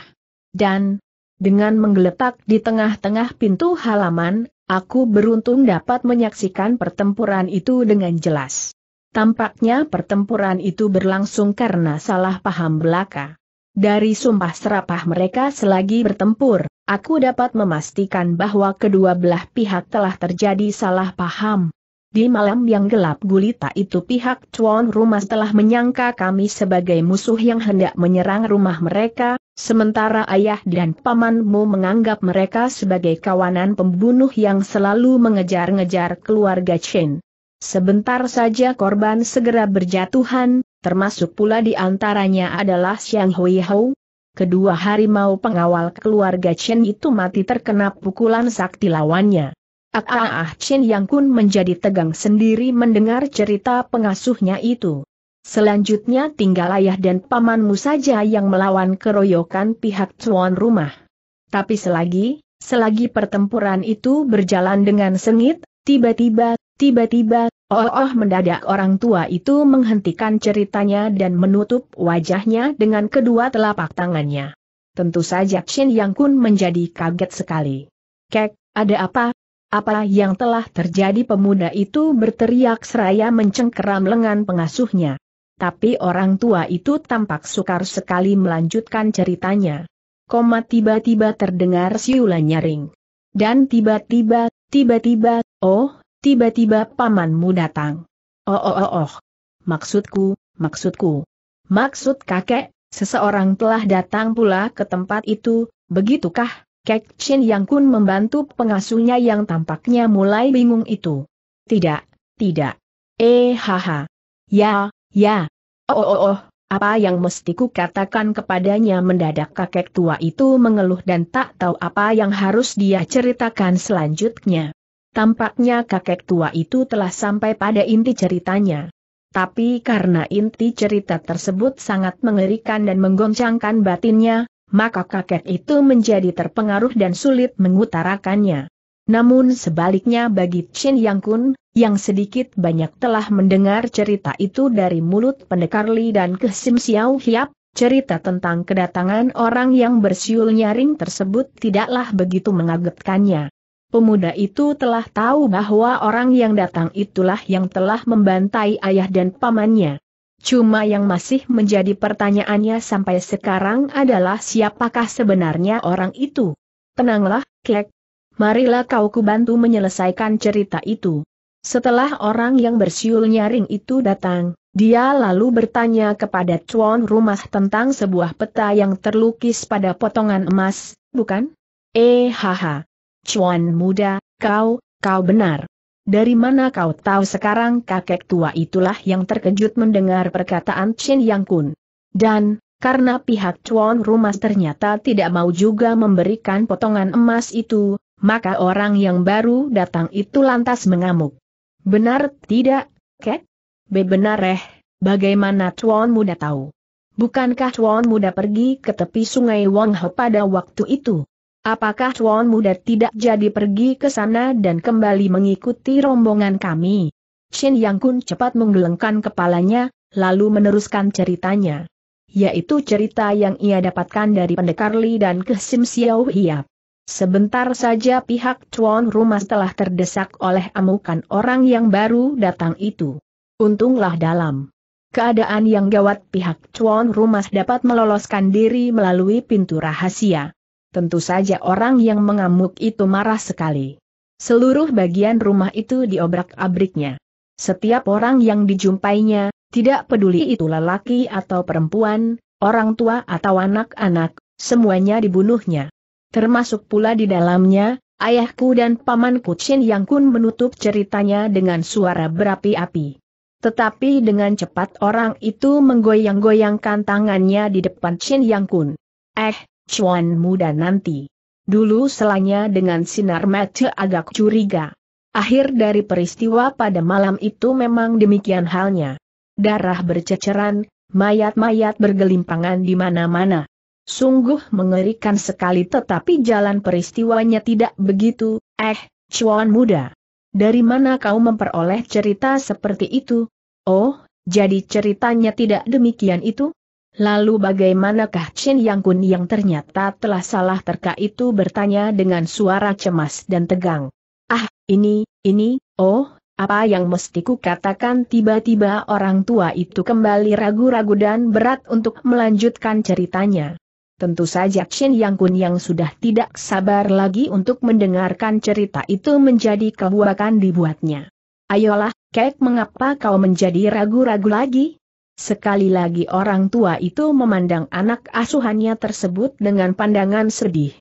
Dan, dengan menggeletak di tengah-tengah pintu halaman, aku beruntung dapat menyaksikan pertempuran itu dengan jelas. Tampaknya pertempuran itu berlangsung karena salah paham belaka. Dari sumpah serapah mereka selagi bertempur, aku dapat memastikan bahwa kedua belah pihak telah terjadi salah paham. Di malam yang gelap gulita itu pihak tuan rumah telah menyangka kami sebagai musuh yang hendak menyerang rumah mereka, sementara ayah dan pamanmu menganggap mereka sebagai kawanan pembunuh yang selalu mengejar-ngejar keluarga Chen. Sebentar saja korban segera berjatuhan, termasuk pula di antaranya adalah Xiang Hui Kedua harimau pengawal keluarga Chen itu mati terkena pukulan sakti lawannya. Ah, ah Chin Yang Kun menjadi tegang sendiri mendengar cerita pengasuhnya itu. Selanjutnya tinggal ayah dan pamanmu saja yang melawan keroyokan pihak tuan rumah. Tapi selagi, selagi pertempuran itu berjalan dengan sengit, tiba-tiba, tiba-tiba, oh oh mendadak orang tua itu menghentikan ceritanya dan menutup wajahnya dengan kedua telapak tangannya. Tentu saja Chin Yang Kun menjadi kaget sekali. Kek, ada apa? Apa yang telah terjadi pemuda itu berteriak seraya mencengkeram lengan pengasuhnya. Tapi orang tua itu tampak sukar sekali melanjutkan ceritanya. Koma tiba-tiba terdengar siulan nyaring. Dan tiba-tiba, tiba-tiba, oh, tiba-tiba pamanmu datang. Oh oh oh oh. Maksudku, maksudku. Maksud kakek, seseorang telah datang pula ke tempat itu, begitukah? Kek Chin Yang Kun membantu pengasuhnya yang tampaknya mulai bingung itu. Tidak, tidak. Eh haha. Ya, ya. Oh oh oh, apa yang mesti ku katakan kepadanya mendadak kakek tua itu mengeluh dan tak tahu apa yang harus dia ceritakan selanjutnya. Tampaknya kakek tua itu telah sampai pada inti ceritanya. Tapi karena inti cerita tersebut sangat mengerikan dan menggoncangkan batinnya, maka kakek itu menjadi terpengaruh dan sulit mengutarakannya. Namun sebaliknya bagi Chen Yang Kun, yang sedikit banyak telah mendengar cerita itu dari mulut pendekar Li dan ke Sim Xiao Hiap, cerita tentang kedatangan orang yang bersiul nyaring tersebut tidaklah begitu mengagetkannya. Pemuda itu telah tahu bahwa orang yang datang itulah yang telah membantai ayah dan pamannya. Cuma yang masih menjadi pertanyaannya sampai sekarang adalah siapakah sebenarnya orang itu? Tenanglah, Kek. Marilah kau kubantu menyelesaikan cerita itu. Setelah orang yang bersiul nyaring itu datang, dia lalu bertanya kepada tuan rumah tentang sebuah peta yang terlukis pada potongan emas, bukan? Eh haha. Cuan muda, kau, kau benar dari mana kau tahu sekarang kakek tua itulah yang terkejut mendengar perkataan Chin Yang Kun. Dan, karena pihak Chuan Rumas ternyata tidak mau juga memberikan potongan emas itu, maka orang yang baru datang itu lantas mengamuk. Benar tidak, kek? Benar eh, bagaimana Chuan muda tahu? Bukankah Chuan muda pergi ke tepi sungai Wang He pada waktu itu? Apakah tuan muda tidak jadi pergi ke sana dan kembali mengikuti rombongan kami? Shin Yang Kun cepat menggelengkan kepalanya, lalu meneruskan ceritanya. Yaitu cerita yang ia dapatkan dari pendekar Li dan Kesim Xiao Hiap. Sebentar saja pihak tuan rumah telah terdesak oleh amukan orang yang baru datang itu. Untunglah dalam keadaan yang gawat pihak tuan rumah dapat meloloskan diri melalui pintu rahasia tentu saja orang yang mengamuk itu marah sekali. Seluruh bagian rumah itu diobrak-abriknya. Setiap orang yang dijumpainya, tidak peduli itu lelaki atau perempuan, orang tua atau anak-anak, semuanya dibunuhnya. Termasuk pula di dalamnya, ayahku dan pamanku Chin Yang Kun menutup ceritanya dengan suara berapi-api. Tetapi dengan cepat orang itu menggoyang-goyangkan tangannya di depan Chin Yang Kun. Eh, Chuan muda nanti. Dulu selanya dengan sinar mata agak curiga. Akhir dari peristiwa pada malam itu memang demikian halnya. Darah berceceran, mayat-mayat bergelimpangan di mana-mana. Sungguh mengerikan sekali tetapi jalan peristiwanya tidak begitu, eh, cuan muda. Dari mana kau memperoleh cerita seperti itu? Oh, jadi ceritanya tidak demikian itu? Lalu bagaimanakah Chen Yang Kun yang ternyata telah salah terka itu bertanya dengan suara cemas dan tegang. Ah, ini, ini, oh, apa yang mesti ku katakan tiba-tiba orang tua itu kembali ragu-ragu dan berat untuk melanjutkan ceritanya. Tentu saja Chen Yang Kun yang sudah tidak sabar lagi untuk mendengarkan cerita itu menjadi kebuakan dibuatnya. Ayolah, Kek mengapa kau menjadi ragu-ragu lagi? Sekali lagi orang tua itu memandang anak asuhannya tersebut dengan pandangan sedih.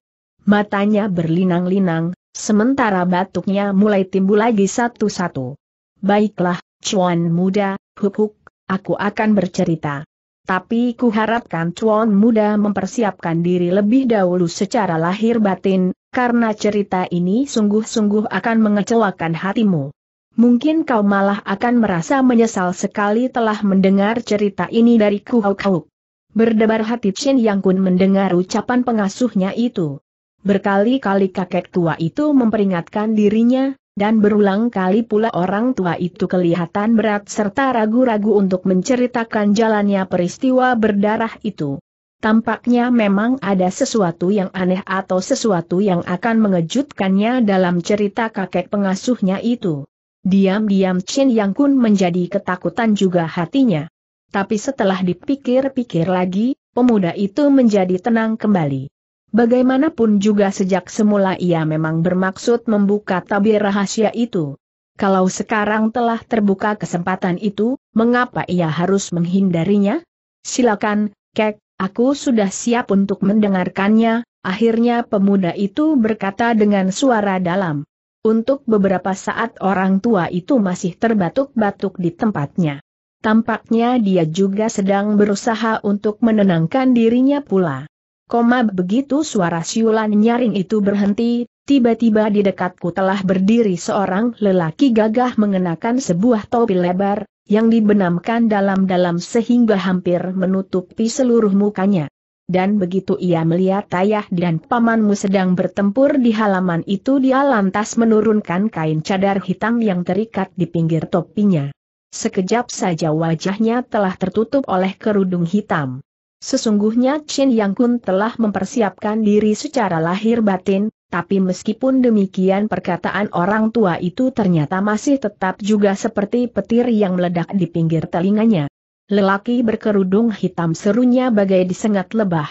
Matanya berlinang-linang, sementara batuknya mulai timbul lagi satu-satu. Baiklah, cuan muda, huk-huk, aku akan bercerita. Tapi kuharapkan cuan muda mempersiapkan diri lebih dahulu secara lahir batin, karena cerita ini sungguh-sungguh akan mengecewakan hatimu. Mungkin kau malah akan merasa menyesal sekali telah mendengar cerita ini dari kuhau-kau. Berdebar hati Chin Yang Kun mendengar ucapan pengasuhnya itu. Berkali-kali kakek tua itu memperingatkan dirinya, dan berulang kali pula orang tua itu kelihatan berat serta ragu-ragu untuk menceritakan jalannya peristiwa berdarah itu. Tampaknya memang ada sesuatu yang aneh atau sesuatu yang akan mengejutkannya dalam cerita kakek pengasuhnya itu. Diam-diam Chen Yang Kun menjadi ketakutan juga hatinya. Tapi setelah dipikir-pikir lagi, pemuda itu menjadi tenang kembali. Bagaimanapun juga sejak semula ia memang bermaksud membuka tabir rahasia itu. Kalau sekarang telah terbuka kesempatan itu, mengapa ia harus menghindarinya? Silakan, Kek, aku sudah siap untuk mendengarkannya, akhirnya pemuda itu berkata dengan suara dalam. Untuk beberapa saat orang tua itu masih terbatuk-batuk di tempatnya. Tampaknya dia juga sedang berusaha untuk menenangkan dirinya pula. Koma begitu suara siulan nyaring itu berhenti, tiba-tiba di dekatku telah berdiri seorang lelaki gagah mengenakan sebuah topi lebar, yang dibenamkan dalam-dalam sehingga hampir menutupi seluruh mukanya dan begitu ia melihat ayah dan pamanmu sedang bertempur di halaman itu dia lantas menurunkan kain cadar hitam yang terikat di pinggir topinya. Sekejap saja wajahnya telah tertutup oleh kerudung hitam. Sesungguhnya Chin Yang Kun telah mempersiapkan diri secara lahir batin, tapi meskipun demikian perkataan orang tua itu ternyata masih tetap juga seperti petir yang meledak di pinggir telinganya. Lelaki berkerudung hitam serunya bagai disengat lebah.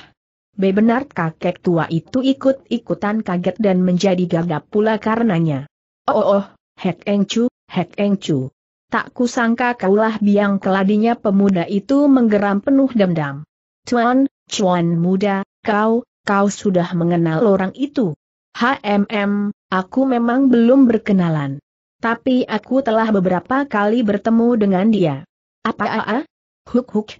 Bebenar kakek tua itu ikut-ikutan kaget dan menjadi gagap pula karenanya. Oh oh, oh Hek Eng Chu, Hek Eng Chu. Tak kusangka kaulah biang keladinya pemuda itu menggeram penuh dendam. Cuan, cuan muda, kau, kau sudah mengenal orang itu. HMM, aku memang belum berkenalan. Tapi aku telah beberapa kali bertemu dengan dia. Apa aa? Huk Huk.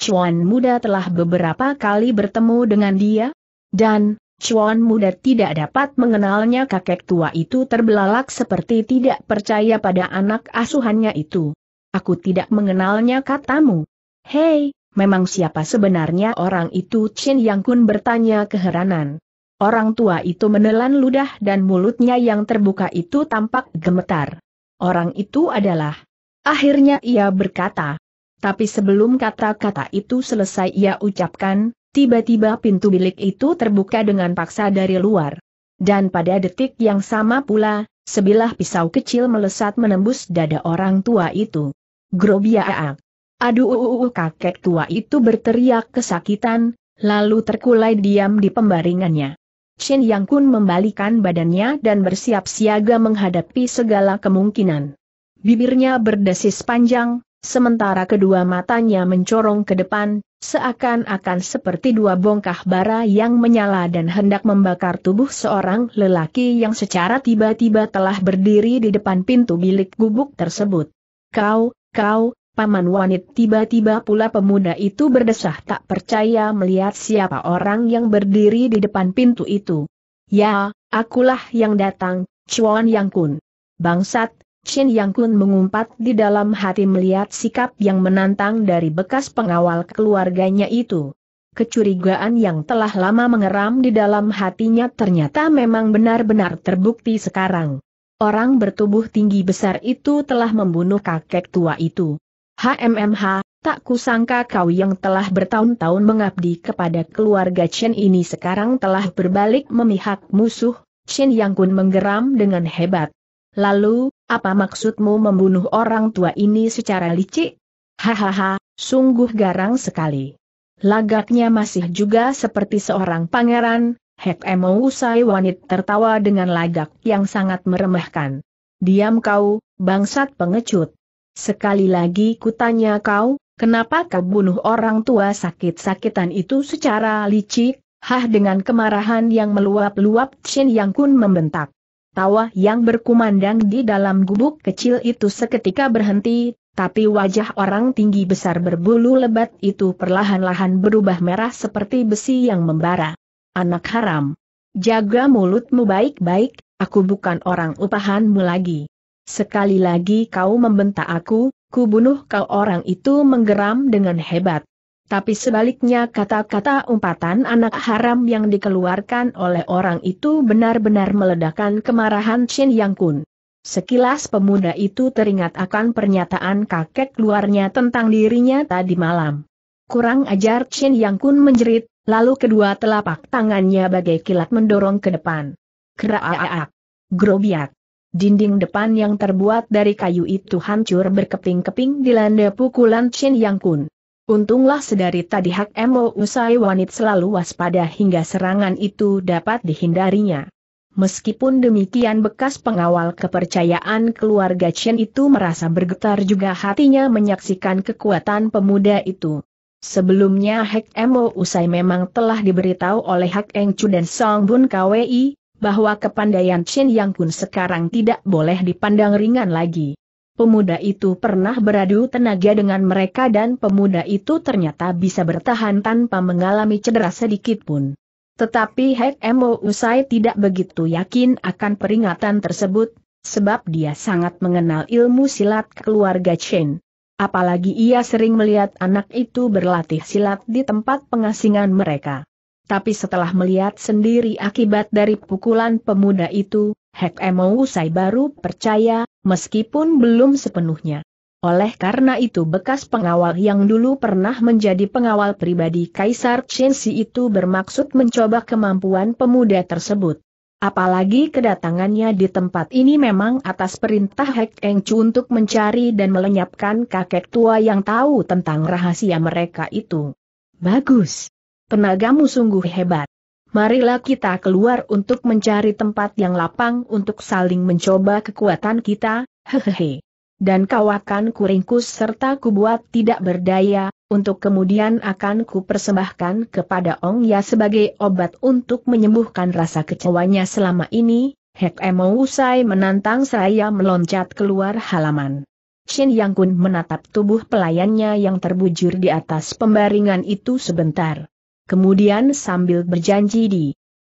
Chuan muda telah beberapa kali bertemu dengan dia, dan Chuan muda tidak dapat mengenalnya kakek tua itu terbelalak seperti tidak percaya pada anak asuhannya itu. Aku tidak mengenalnya katamu. Hei, memang siapa sebenarnya orang itu Chin Yang Kun bertanya keheranan. Orang tua itu menelan ludah dan mulutnya yang terbuka itu tampak gemetar. Orang itu adalah. Akhirnya ia berkata, tapi sebelum kata-kata itu selesai ia ucapkan, tiba-tiba pintu bilik itu terbuka dengan paksa dari luar. Dan pada detik yang sama pula, sebilah pisau kecil melesat menembus dada orang tua itu. Grobiaak. Aduh uh, uh, uh, kakek tua itu berteriak kesakitan, lalu terkulai diam di pembaringannya. Shin Yang Kun membalikan badannya dan bersiap siaga menghadapi segala kemungkinan. Bibirnya berdesis panjang, sementara kedua matanya mencorong ke depan, seakan-akan seperti dua bongkah bara yang menyala dan hendak membakar tubuh seorang lelaki yang secara tiba-tiba telah berdiri di depan pintu bilik gubuk tersebut. Kau, kau, paman wanit tiba-tiba pula pemuda itu berdesah tak percaya melihat siapa orang yang berdiri di depan pintu itu. Ya, akulah yang datang, Chuan Yang Kun. Bangsat, Chin Yang Kun mengumpat di dalam hati melihat sikap yang menantang dari bekas pengawal keluarganya itu. Kecurigaan yang telah lama mengeram di dalam hatinya ternyata memang benar-benar terbukti sekarang. Orang bertubuh tinggi besar itu telah membunuh kakek tua itu. HMMH, tak kusangka kau yang telah bertahun-tahun mengabdi kepada keluarga Chen ini sekarang telah berbalik memihak musuh, Chen Yang Kun menggeram dengan hebat. Lalu, apa maksudmu membunuh orang tua ini secara licik? Hahaha, sungguh garang sekali. Lagaknya masih juga seperti seorang pangeran, Hek Emo usai wanit tertawa dengan lagak yang sangat meremehkan. Diam kau, bangsat pengecut. Sekali lagi kutanya kau, kenapa kau bunuh orang tua sakit-sakitan itu secara licik? Hah dengan kemarahan yang meluap-luap Chin Yang Kun membentak. Tawa yang berkumandang di dalam gubuk kecil itu seketika berhenti, tapi wajah orang tinggi besar berbulu lebat itu perlahan-lahan berubah merah seperti besi yang membara. Anak haram. Jaga mulutmu baik-baik, aku bukan orang upahanmu lagi. Sekali lagi kau membentak aku, ku bunuh kau orang itu menggeram dengan hebat. Tapi sebaliknya kata-kata umpatan anak haram yang dikeluarkan oleh orang itu benar-benar meledakkan kemarahan Shin Yang Kun. Sekilas pemuda itu teringat akan pernyataan kakek luarnya tentang dirinya tadi malam. Kurang ajar Shin Yang Kun menjerit, lalu kedua telapak tangannya bagai kilat mendorong ke depan. Keraaak. Grobiak. Dinding depan yang terbuat dari kayu itu hancur berkeping-keping dilanda pukulan Shin Yang Kun. Untunglah sedari tadi Hak Mo Usai Wanit selalu waspada hingga serangan itu dapat dihindarinya. Meskipun demikian bekas pengawal kepercayaan keluarga Chen itu merasa bergetar juga hatinya menyaksikan kekuatan pemuda itu. Sebelumnya Hek Mo Usai memang telah diberitahu oleh Hak Eng Chu dan Song Bun Kwi, bahwa kepandaian Chen Yang Kun sekarang tidak boleh dipandang ringan lagi. Pemuda itu pernah beradu tenaga dengan mereka dan pemuda itu ternyata bisa bertahan tanpa mengalami cedera sedikit pun. Tetapi Hek Mo Usai tidak begitu yakin akan peringatan tersebut, sebab dia sangat mengenal ilmu silat keluarga Chen. Apalagi ia sering melihat anak itu berlatih silat di tempat pengasingan mereka. Tapi setelah melihat sendiri akibat dari pukulan pemuda itu, Hek Emou usai baru percaya, meskipun belum sepenuhnya. Oleh karena itu bekas pengawal yang dulu pernah menjadi pengawal pribadi Kaisar Chensi itu bermaksud mencoba kemampuan pemuda tersebut. Apalagi kedatangannya di tempat ini memang atas perintah Hek Eng Chu untuk mencari dan melenyapkan kakek tua yang tahu tentang rahasia mereka itu. Bagus. Tenagamu sungguh hebat marilah kita keluar untuk mencari tempat yang lapang untuk saling mencoba kekuatan kita, hehehe. Dan kau akan kuringkus serta kubuat tidak berdaya, untuk kemudian akan kupersembahkan kepada Ong Ya sebagai obat untuk menyembuhkan rasa kecewanya selama ini, Hek Emo usai menantang saya meloncat keluar halaman. Shin Yang Kun menatap tubuh pelayannya yang terbujur di atas pembaringan itu sebentar kemudian sambil berjanji di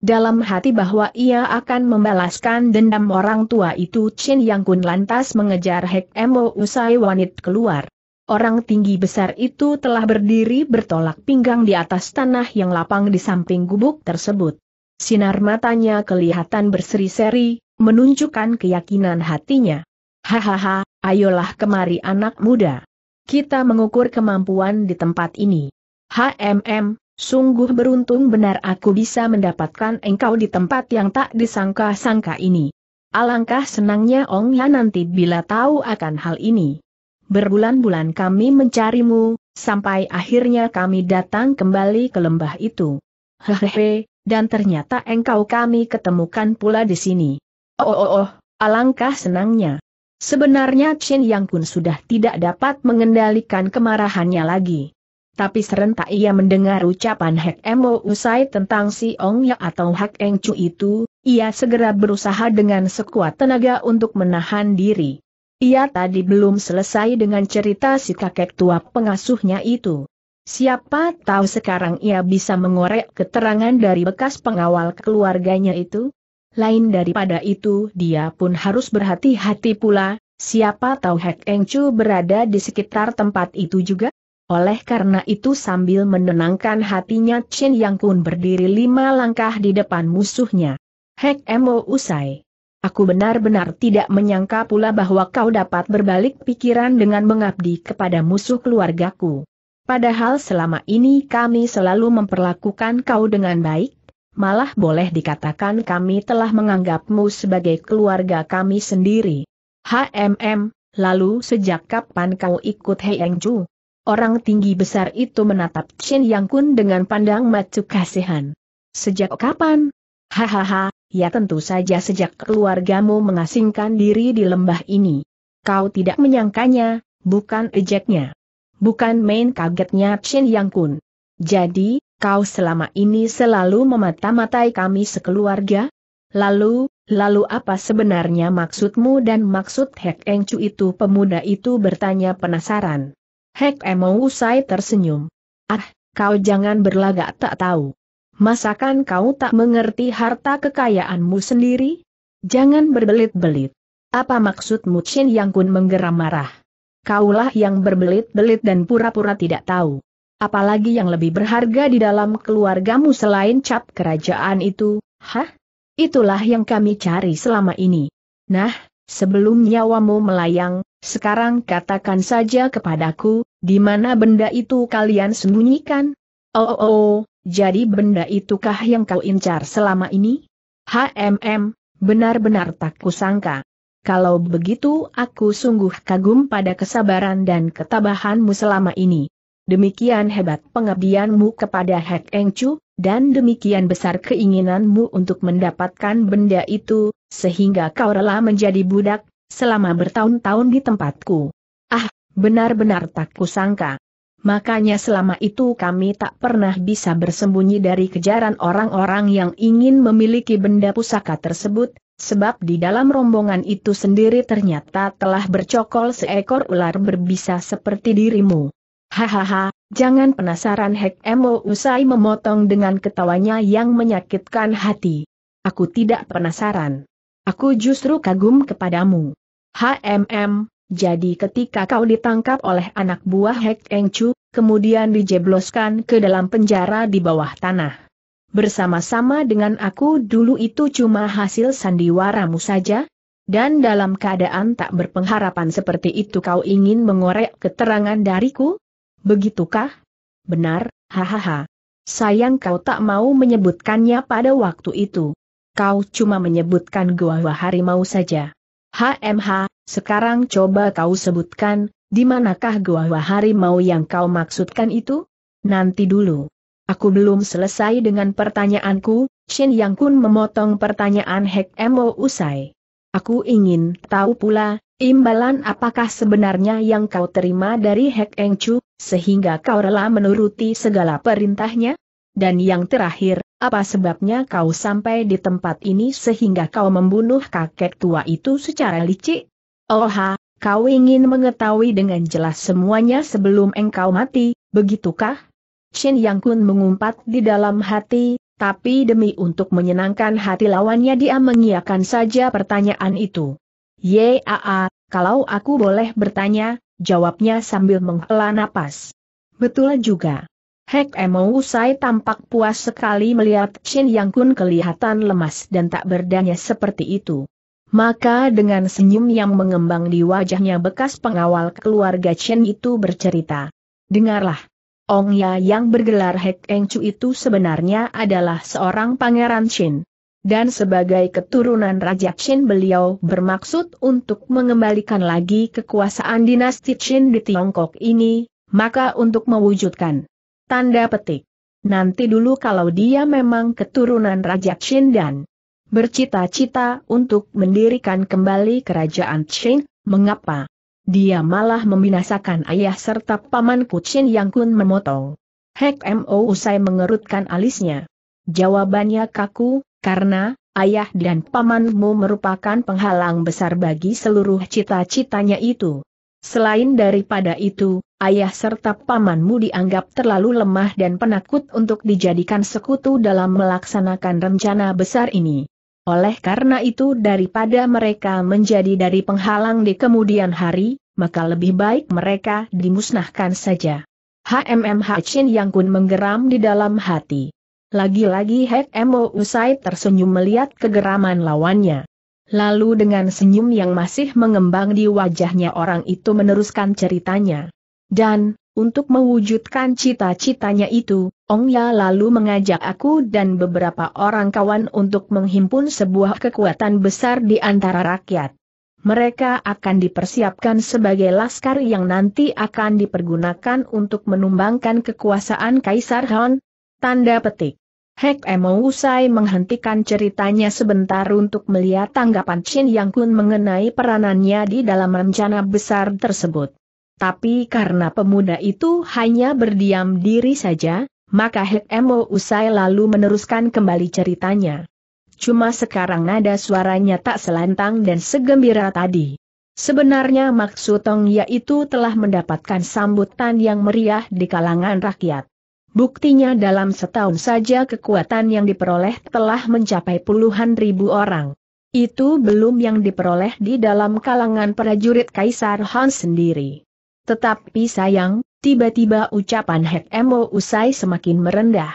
dalam hati bahwa ia akan membalaskan dendam orang tua itu Chen Yang Kun lantas mengejar Hek Emo usai wanit keluar. Orang tinggi besar itu telah berdiri bertolak pinggang di atas tanah yang lapang di samping gubuk tersebut. Sinar matanya kelihatan berseri-seri, menunjukkan keyakinan hatinya. Hahaha, ayolah kemari anak muda. Kita mengukur kemampuan di tempat ini. HMM, Sungguh beruntung benar aku bisa mendapatkan engkau di tempat yang tak disangka-sangka ini. Alangkah senangnya Ong Ya nanti bila tahu akan hal ini. Berbulan-bulan kami mencarimu, sampai akhirnya kami datang kembali ke lembah itu. Hehehe, dan ternyata engkau kami ketemukan pula di sini. Oh oh oh, oh alangkah senangnya. Sebenarnya Chen Yang Kun sudah tidak dapat mengendalikan kemarahannya lagi tapi serentak ia mendengar ucapan Hek Mo usai tentang si Ong Ya atau Hak Eng Chu itu, ia segera berusaha dengan sekuat tenaga untuk menahan diri. Ia tadi belum selesai dengan cerita si kakek tua pengasuhnya itu. Siapa tahu sekarang ia bisa mengorek keterangan dari bekas pengawal keluarganya itu? Lain daripada itu dia pun harus berhati-hati pula, siapa tahu Hek Eng Chu berada di sekitar tempat itu juga? Oleh karena itu sambil menenangkan hatinya Chen Yang Kun berdiri lima langkah di depan musuhnya. Hek Emo usai. Aku benar-benar tidak menyangka pula bahwa kau dapat berbalik pikiran dengan mengabdi kepada musuh keluargaku. Padahal selama ini kami selalu memperlakukan kau dengan baik, malah boleh dikatakan kami telah menganggapmu sebagai keluarga kami sendiri. HMM, lalu sejak kapan kau ikut Heyeng Chu? Orang tinggi besar itu menatap Chen Yang Kun dengan pandang mata kasihan. Sejak kapan? Hahaha, ya tentu saja sejak keluargamu mengasingkan diri di lembah ini. Kau tidak menyangkanya, bukan ejeknya. Bukan main kagetnya Chen Yang Kun. Jadi, kau selama ini selalu memata-matai kami sekeluarga? Lalu, lalu apa sebenarnya maksudmu dan maksud Hek Eng Chu itu pemuda itu bertanya penasaran. Hek Emo usai tersenyum. Ah, kau jangan berlagak tak tahu. Masakan kau tak mengerti harta kekayaanmu sendiri? Jangan berbelit-belit. Apa maksudmu Chin Yang Kun menggeram marah? Kaulah yang berbelit-belit dan pura-pura tidak tahu. Apalagi yang lebih berharga di dalam keluargamu selain cap kerajaan itu, hah? Itulah yang kami cari selama ini. Nah, sebelum nyawamu melayang, sekarang katakan saja kepadaku, di mana benda itu kalian sembunyikan? Oh, oh, oh, jadi benda itukah yang kau incar selama ini? HMM, benar-benar tak kusangka. Kalau begitu aku sungguh kagum pada kesabaran dan ketabahanmu selama ini. Demikian hebat pengabdianmu kepada Hek Eng Chu, dan demikian besar keinginanmu untuk mendapatkan benda itu, sehingga kau rela menjadi budak, selama bertahun-tahun di tempatku. Ah, benar-benar tak kusangka. Makanya selama itu kami tak pernah bisa bersembunyi dari kejaran orang-orang yang ingin memiliki benda pusaka tersebut, sebab di dalam rombongan itu sendiri ternyata telah bercokol seekor ular berbisa seperti dirimu. Hahaha, jangan penasaran Hek Emo usai memotong dengan ketawanya yang menyakitkan hati. Aku tidak penasaran. Aku justru kagum kepadamu. HMM, jadi ketika kau ditangkap oleh anak buah Hek Eng Chu, kemudian dijebloskan ke dalam penjara di bawah tanah. Bersama-sama dengan aku dulu itu cuma hasil sandiwaramu saja, dan dalam keadaan tak berpengharapan seperti itu kau ingin mengorek keterangan dariku? Begitukah? Benar, hahaha. Sayang kau tak mau menyebutkannya pada waktu itu kau cuma menyebutkan gua harimau saja. HMH, sekarang coba kau sebutkan, di manakah gua harimau yang kau maksudkan itu? Nanti dulu. Aku belum selesai dengan pertanyaanku, Shin Yang Kun memotong pertanyaan Hek Mo usai. Aku ingin tahu pula, imbalan apakah sebenarnya yang kau terima dari Hek Eng Chu, sehingga kau rela menuruti segala perintahnya? Dan yang terakhir, apa sebabnya kau sampai di tempat ini sehingga kau membunuh kakek tua itu secara licik? Oha, kau ingin mengetahui dengan jelas semuanya sebelum engkau mati, begitukah? Shin Yang Kun mengumpat di dalam hati, tapi demi untuk menyenangkan hati lawannya dia mengiakan saja pertanyaan itu. Yaa, kalau aku boleh bertanya, jawabnya sambil menghela napas. Betul juga. Hek Emo usai tampak puas sekali melihat Chin Yang Kun kelihatan lemas dan tak berdaya seperti itu. Maka dengan senyum yang mengembang di wajahnya bekas pengawal keluarga Chen itu bercerita. Dengarlah. Ong Ya yang bergelar Hek Eng Chu itu sebenarnya adalah seorang pangeran Chen. Dan sebagai keturunan Raja Chen beliau bermaksud untuk mengembalikan lagi kekuasaan dinasti Chen di Tiongkok ini, maka untuk mewujudkan Tanda petik. Nanti dulu kalau dia memang keturunan Raja dan Bercita-cita untuk mendirikan kembali kerajaan Qin, mengapa? Dia malah membinasakan ayah serta paman Kuchin yang kun memotong. Hek Mo usai mengerutkan alisnya. Jawabannya kaku, karena, ayah dan pamanmu merupakan penghalang besar bagi seluruh cita-citanya itu. Selain daripada itu, ayah serta pamanmu dianggap terlalu lemah dan penakut untuk dijadikan sekutu dalam melaksanakan rencana besar ini. Oleh karena itu daripada mereka menjadi dari penghalang di kemudian hari, maka lebih baik mereka dimusnahkan saja. HMM Hachin Yang Kun menggeram di dalam hati. Lagi-lagi Hek Mo usai tersenyum melihat kegeraman lawannya. Lalu dengan senyum yang masih mengembang di wajahnya orang itu meneruskan ceritanya. Dan, untuk mewujudkan cita-citanya itu, Ong Ya lalu mengajak aku dan beberapa orang kawan untuk menghimpun sebuah kekuatan besar di antara rakyat. Mereka akan dipersiapkan sebagai laskar yang nanti akan dipergunakan untuk menumbangkan kekuasaan Kaisar Han. Tanda petik. Hek Emo usai menghentikan ceritanya sebentar untuk melihat tanggapan Chin Yang Kun mengenai peranannya di dalam rencana besar tersebut. Tapi karena pemuda itu hanya berdiam diri saja, maka Hek Emo usai lalu meneruskan kembali ceritanya. Cuma sekarang nada suaranya tak selentang dan segembira tadi. Sebenarnya maksud Tong yaitu telah mendapatkan sambutan yang meriah di kalangan rakyat. Buktinya dalam setahun saja kekuatan yang diperoleh telah mencapai puluhan ribu orang. Itu belum yang diperoleh di dalam kalangan prajurit Kaisar Han sendiri. Tetapi sayang, tiba-tiba ucapan Hek Emo usai semakin merendah.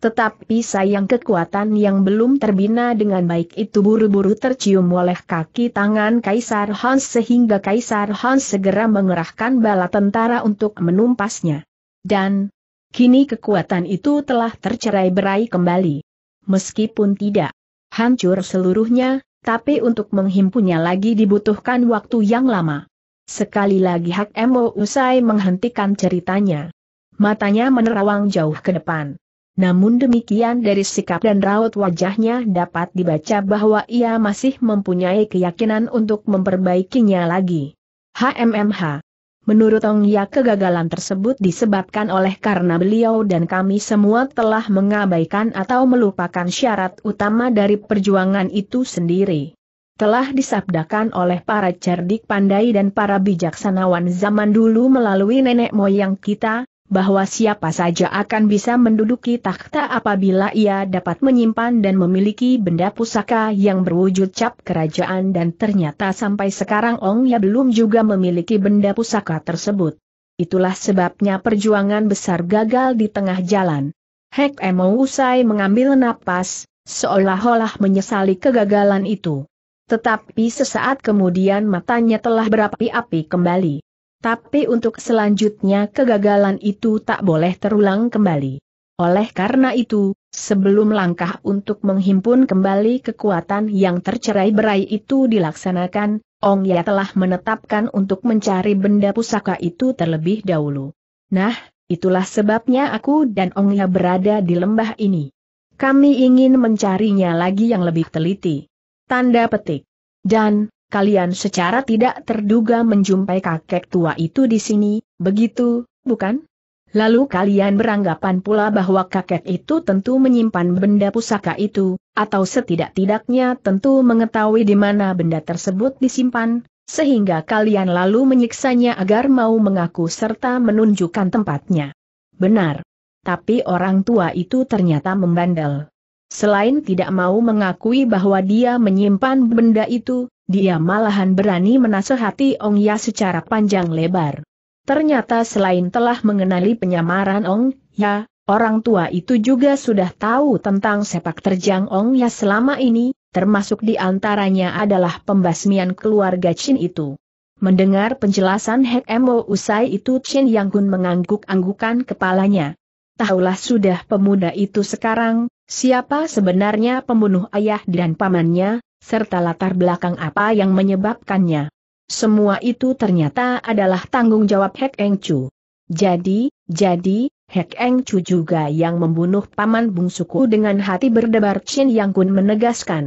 Tetapi sayang kekuatan yang belum terbina dengan baik itu buru-buru tercium oleh kaki tangan Kaisar Hans sehingga Kaisar Hans segera mengerahkan bala tentara untuk menumpasnya. Dan, Kini kekuatan itu telah tercerai berai kembali. Meskipun tidak hancur seluruhnya, tapi untuk menghimpunnya lagi dibutuhkan waktu yang lama. Sekali lagi Hak Emo usai menghentikan ceritanya. Matanya menerawang jauh ke depan. Namun demikian dari sikap dan raut wajahnya dapat dibaca bahwa ia masih mempunyai keyakinan untuk memperbaikinya lagi. HMMH Menurut Ong Ya kegagalan tersebut disebabkan oleh karena beliau dan kami semua telah mengabaikan atau melupakan syarat utama dari perjuangan itu sendiri. Telah disabdakan oleh para cerdik pandai dan para bijaksanawan zaman dulu melalui nenek moyang kita, bahwa siapa saja akan bisa menduduki takhta apabila ia dapat menyimpan dan memiliki benda pusaka yang berwujud cap kerajaan dan ternyata sampai sekarang Ong Ya belum juga memiliki benda pusaka tersebut. Itulah sebabnya perjuangan besar gagal di tengah jalan. Hek Emo usai mengambil napas, seolah-olah menyesali kegagalan itu. Tetapi sesaat kemudian matanya telah berapi-api kembali. Tapi untuk selanjutnya kegagalan itu tak boleh terulang kembali. Oleh karena itu, sebelum langkah untuk menghimpun kembali kekuatan yang tercerai berai itu dilaksanakan, Ong Ya telah menetapkan untuk mencari benda pusaka itu terlebih dahulu. Nah, itulah sebabnya aku dan Ong Ya berada di lembah ini. Kami ingin mencarinya lagi yang lebih teliti. Tanda petik. Dan, kalian secara tidak terduga menjumpai kakek tua itu di sini, begitu, bukan? Lalu kalian beranggapan pula bahwa kakek itu tentu menyimpan benda pusaka itu, atau setidak-tidaknya tentu mengetahui di mana benda tersebut disimpan, sehingga kalian lalu menyiksanya agar mau mengaku serta menunjukkan tempatnya. Benar. Tapi orang tua itu ternyata membandel. Selain tidak mau mengakui bahwa dia menyimpan benda itu, dia malahan berani menasehati Ong Ya secara panjang lebar. Ternyata selain telah mengenali penyamaran Ong Ya, orang tua itu juga sudah tahu tentang sepak terjang Ong Ya selama ini, termasuk di antaranya adalah pembasmian keluarga Chin itu. Mendengar penjelasan Hek Emo usai itu Chin Yang Gun mengangguk-anggukan kepalanya. Tahulah sudah pemuda itu sekarang, siapa sebenarnya pembunuh ayah dan pamannya, serta latar belakang apa yang menyebabkannya. Semua itu ternyata adalah tanggung jawab Hek Eng Chu. Jadi, jadi, Hek Eng Chu juga yang membunuh paman bungsuku dengan hati berdebar Chin Yang Kun menegaskan.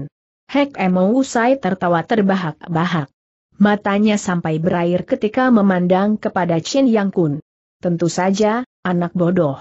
Hek Emo usai tertawa terbahak-bahak. Matanya sampai berair ketika memandang kepada Chin Yang Kun. Tentu saja, anak bodoh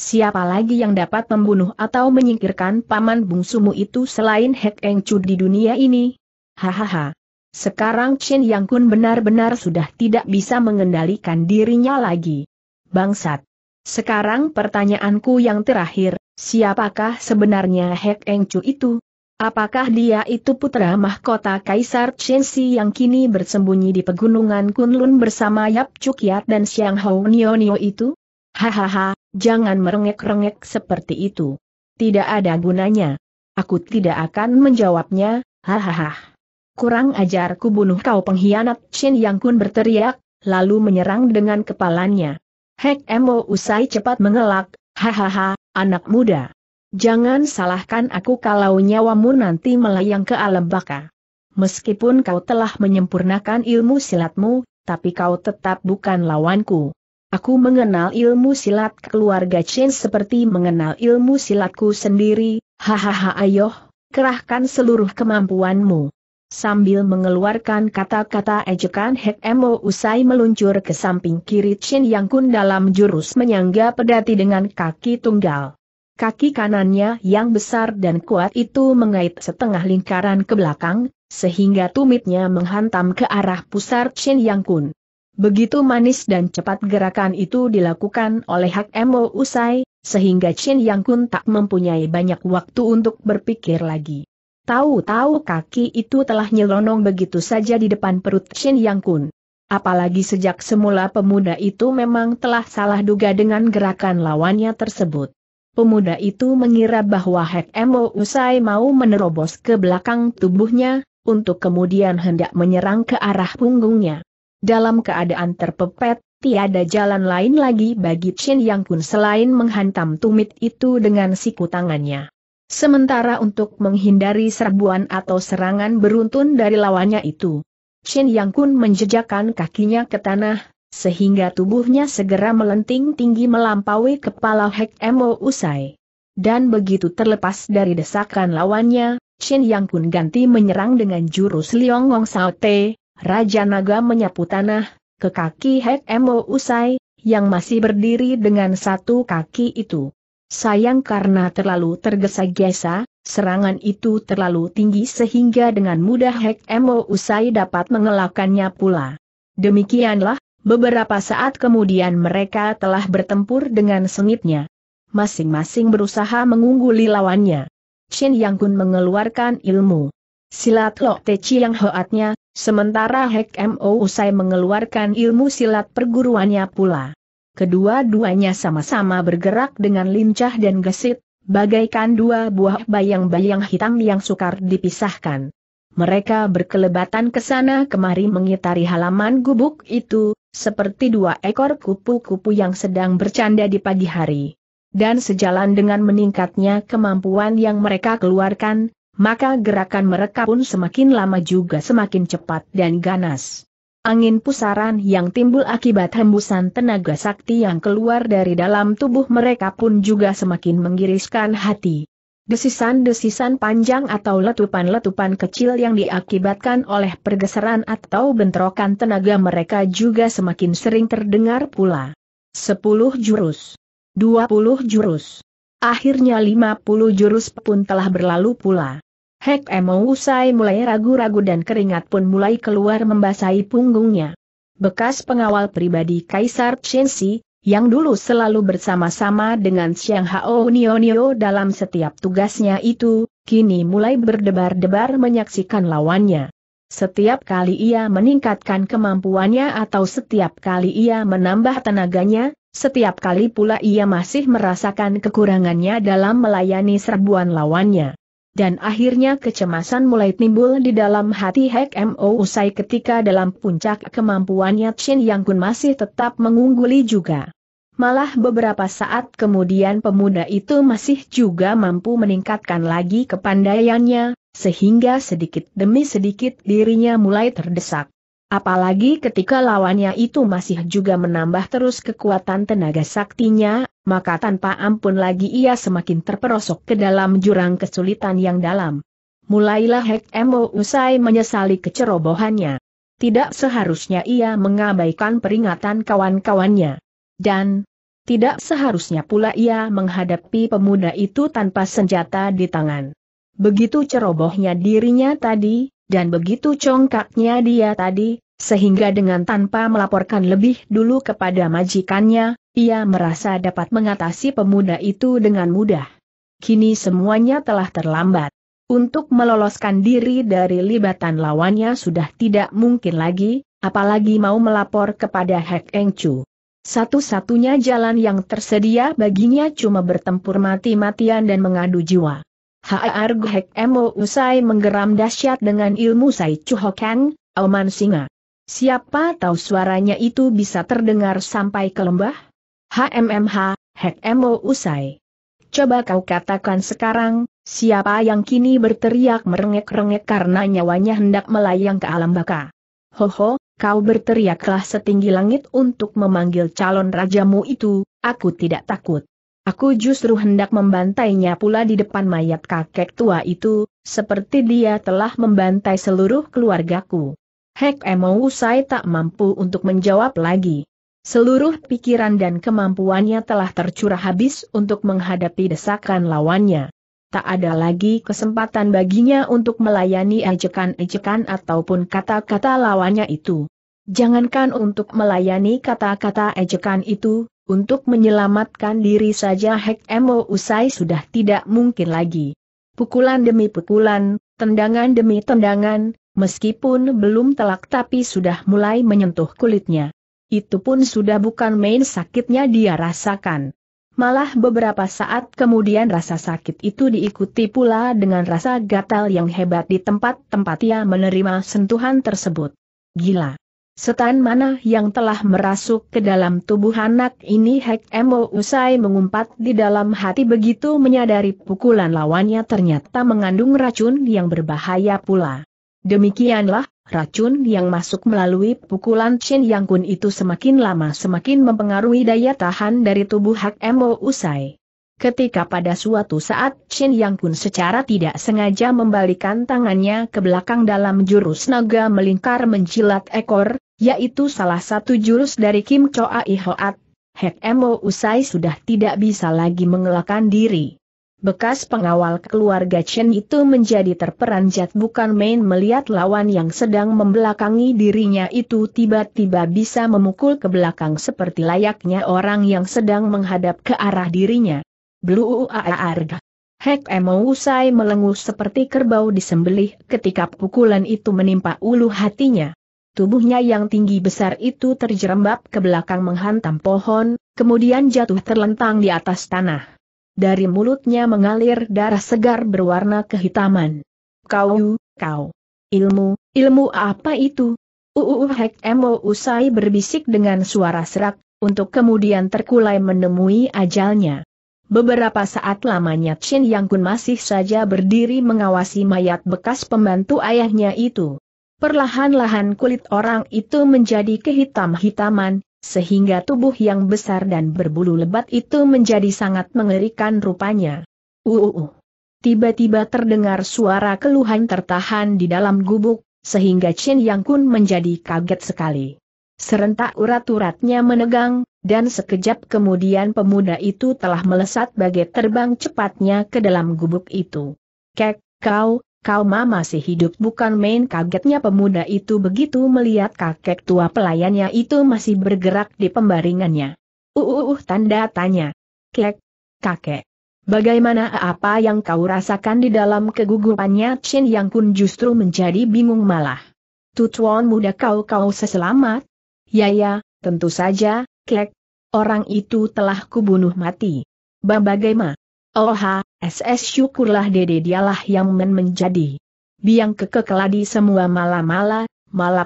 siapa lagi yang dapat membunuh atau menyingkirkan paman bungsumu itu selain Hek Eng Chu di dunia ini? Hahaha. Sekarang Chen Yang Kun benar-benar sudah tidak bisa mengendalikan dirinya lagi. Bangsat. Sekarang pertanyaanku yang terakhir, siapakah sebenarnya Hek Eng Chu itu? Apakah dia itu putra mahkota Kaisar Chen Si yang kini bersembunyi di pegunungan Kunlun bersama Yap Chukyat dan Xiang Nio Nio itu? Hahaha, Jangan merengek-rengek seperti itu. Tidak ada gunanya. Aku tidak akan menjawabnya, hahaha. Kurang ajar ku bunuh kau pengkhianat Chin Yang Kun berteriak, lalu menyerang dengan kepalanya. Hek Emo usai cepat mengelak, hahaha, anak muda. Jangan salahkan aku kalau nyawamu nanti melayang ke alam baka. Meskipun kau telah menyempurnakan ilmu silatmu, tapi kau tetap bukan lawanku. Aku mengenal ilmu silat keluarga Chen seperti mengenal ilmu silatku sendiri, hahaha ayoh, kerahkan seluruh kemampuanmu. Sambil mengeluarkan kata-kata ejekan Hek Emo usai meluncur ke samping kiri Chen Yang Kun dalam jurus menyangga pedati dengan kaki tunggal. Kaki kanannya yang besar dan kuat itu mengait setengah lingkaran ke belakang, sehingga tumitnya menghantam ke arah pusar Chen Yang Kun. Begitu manis dan cepat gerakan itu dilakukan oleh Hak Emo usai, sehingga Chin Yang Kun tak mempunyai banyak waktu untuk berpikir lagi. Tahu-tahu kaki itu telah nyelonong begitu saja di depan perut Chin Yang Kun. Apalagi sejak semula pemuda itu memang telah salah duga dengan gerakan lawannya tersebut. Pemuda itu mengira bahwa Hak Emo usai mau menerobos ke belakang tubuhnya, untuk kemudian hendak menyerang ke arah punggungnya. Dalam keadaan terpepet, tiada jalan lain lagi bagi Chin Yang Kun selain menghantam tumit itu dengan siku tangannya. Sementara untuk menghindari serbuan atau serangan beruntun dari lawannya itu, Chen Yang Kun menjejakkan kakinya ke tanah, sehingga tubuhnya segera melenting tinggi melampaui kepala Hek Mo Usai. Dan begitu terlepas dari desakan lawannya, Chen Yang Kun ganti menyerang dengan jurus Liong Wong Sao Te, Raja Naga menyapu tanah, ke kaki Hek Emo Usai, yang masih berdiri dengan satu kaki itu. Sayang karena terlalu tergesa-gesa, serangan itu terlalu tinggi sehingga dengan mudah Hek Emo Usai dapat mengelakannya pula. Demikianlah, beberapa saat kemudian mereka telah bertempur dengan sengitnya. Masing-masing berusaha mengungguli lawannya. Chin Yang Kun mengeluarkan ilmu. Silat Lok Te Chiang Hoatnya, Sementara Hek Mo usai mengeluarkan ilmu silat perguruannya pula. Kedua-duanya sama-sama bergerak dengan lincah dan gesit, bagaikan dua buah bayang-bayang hitam yang sukar dipisahkan. Mereka berkelebatan ke sana kemari mengitari halaman gubuk itu, seperti dua ekor kupu-kupu yang sedang bercanda di pagi hari. Dan sejalan dengan meningkatnya kemampuan yang mereka keluarkan, maka gerakan mereka pun semakin lama juga semakin cepat dan ganas. Angin pusaran yang timbul akibat hembusan tenaga sakti yang keluar dari dalam tubuh mereka pun juga semakin mengiriskan hati. Desisan-desisan panjang atau letupan-letupan kecil yang diakibatkan oleh pergeseran atau bentrokan tenaga mereka juga semakin sering terdengar pula. 10 jurus. 20 jurus. Akhirnya 50 jurus pun telah berlalu pula. Hek Emo usai mulai ragu-ragu dan keringat pun mulai keluar membasahi punggungnya. Bekas pengawal pribadi Kaisar Chen Si yang dulu selalu bersama-sama dengan Xiang Hao Nio Nio dalam setiap tugasnya itu, kini mulai berdebar-debar menyaksikan lawannya. Setiap kali ia meningkatkan kemampuannya atau setiap kali ia menambah tenaganya, setiap kali pula ia masih merasakan kekurangannya dalam melayani serbuan lawannya. Dan akhirnya kecemasan mulai timbul di dalam hati Hek Mo usai ketika dalam puncak kemampuannya Chin Yang Kun masih tetap mengungguli juga. Malah beberapa saat kemudian pemuda itu masih juga mampu meningkatkan lagi kepandaiannya, sehingga sedikit demi sedikit dirinya mulai terdesak. Apalagi ketika lawannya itu masih juga menambah terus kekuatan tenaga saktinya, maka tanpa ampun lagi ia semakin terperosok ke dalam jurang kesulitan yang dalam. Mulailah Hek Emo usai menyesali kecerobohannya. Tidak seharusnya ia mengabaikan peringatan kawan-kawannya. Dan, tidak seharusnya pula ia menghadapi pemuda itu tanpa senjata di tangan. Begitu cerobohnya dirinya tadi, dan begitu congkaknya dia tadi, sehingga dengan tanpa melaporkan lebih dulu kepada majikannya, ia merasa dapat mengatasi pemuda itu dengan mudah. Kini semuanya telah terlambat. Untuk meloloskan diri dari libatan lawannya sudah tidak mungkin lagi, apalagi mau melapor kepada Hek Eng Chu. Satu-satunya jalan yang tersedia baginya cuma bertempur mati-matian dan mengadu jiwa. Haargu Hek Mo usai menggeram dahsyat dengan ilmu Sai Hokang, Auman Singa. Siapa tahu suaranya itu bisa terdengar sampai ke lembah? HMMH, Hek Emo usai. Coba kau katakan sekarang, siapa yang kini berteriak merengek-rengek karena nyawanya hendak melayang ke alam baka? Hoho, kau berteriaklah setinggi langit untuk memanggil calon rajamu itu, aku tidak takut. Aku justru hendak membantainya pula di depan mayat kakek tua itu, seperti dia telah membantai seluruh keluargaku. Hek Emo Usai tak mampu untuk menjawab lagi. Seluruh pikiran dan kemampuannya telah tercurah habis untuk menghadapi desakan lawannya. Tak ada lagi kesempatan baginya untuk melayani ejekan-ejekan ataupun kata-kata lawannya itu. Jangankan untuk melayani kata-kata ejekan itu, untuk menyelamatkan diri saja Hek Emo Usai sudah tidak mungkin lagi. Pukulan demi pukulan, tendangan demi tendangan, Meskipun belum telak tapi sudah mulai menyentuh kulitnya. Itu pun sudah bukan main sakitnya dia rasakan. Malah beberapa saat kemudian rasa sakit itu diikuti pula dengan rasa gatal yang hebat di tempat-tempat ia menerima sentuhan tersebut. Gila. Setan mana yang telah merasuk ke dalam tubuh anak ini Hek Emo usai mengumpat di dalam hati begitu menyadari pukulan lawannya ternyata mengandung racun yang berbahaya pula. Demikianlah, racun yang masuk melalui pukulan Chen Yang Kun itu semakin lama semakin mempengaruhi daya tahan dari tubuh Hak Mo Usai. Ketika pada suatu saat Chen Yang Kun secara tidak sengaja membalikan tangannya ke belakang dalam jurus naga melingkar menjilat ekor, yaitu salah satu jurus dari Kim Choa Ihoat, Hek Mo Usai sudah tidak bisa lagi mengelakkan diri. Bekas pengawal keluarga Chen itu menjadi terperanjat bukan main melihat lawan yang sedang membelakangi dirinya itu tiba-tiba bisa memukul ke belakang seperti layaknya orang yang sedang menghadap ke arah dirinya. Blue Arga. Hek Emo usai melengus seperti kerbau disembelih ketika pukulan itu menimpa ulu hatinya. Tubuhnya yang tinggi besar itu terjerembab ke belakang menghantam pohon, kemudian jatuh terlentang di atas tanah dari mulutnya mengalir darah segar berwarna kehitaman. Kau, kau. Ilmu, ilmu apa itu? Uu Hek Mo usai berbisik dengan suara serak, untuk kemudian terkulai menemui ajalnya. Beberapa saat lamanya Chin Yang Kun masih saja berdiri mengawasi mayat bekas pembantu ayahnya itu. Perlahan-lahan kulit orang itu menjadi kehitam-hitaman, sehingga tubuh yang besar dan berbulu lebat itu menjadi sangat mengerikan rupanya. Uuuh! Tiba-tiba terdengar suara keluhan tertahan di dalam gubuk, sehingga Chen Yang Kun menjadi kaget sekali. Serentak urat-uratnya menegang, dan sekejap kemudian pemuda itu telah melesat bagai terbang cepatnya ke dalam gubuk itu. Kek, kau, kau masih hidup bukan main kagetnya pemuda itu begitu melihat kakek tua pelayannya itu masih bergerak di pembaringannya. Uh, uh, uh tanda tanya. Kek, kakek. Bagaimana apa yang kau rasakan di dalam kegugupannya Chin Yang Kun justru menjadi bingung malah. Tutuan muda kau kau seselamat? Ya ya, tentu saja, kek. Orang itu telah kubunuh mati. Bagaimana? Oha, SS syukurlah dede dialah yang men menjadi. Biang kekekeladi semua mala-mala,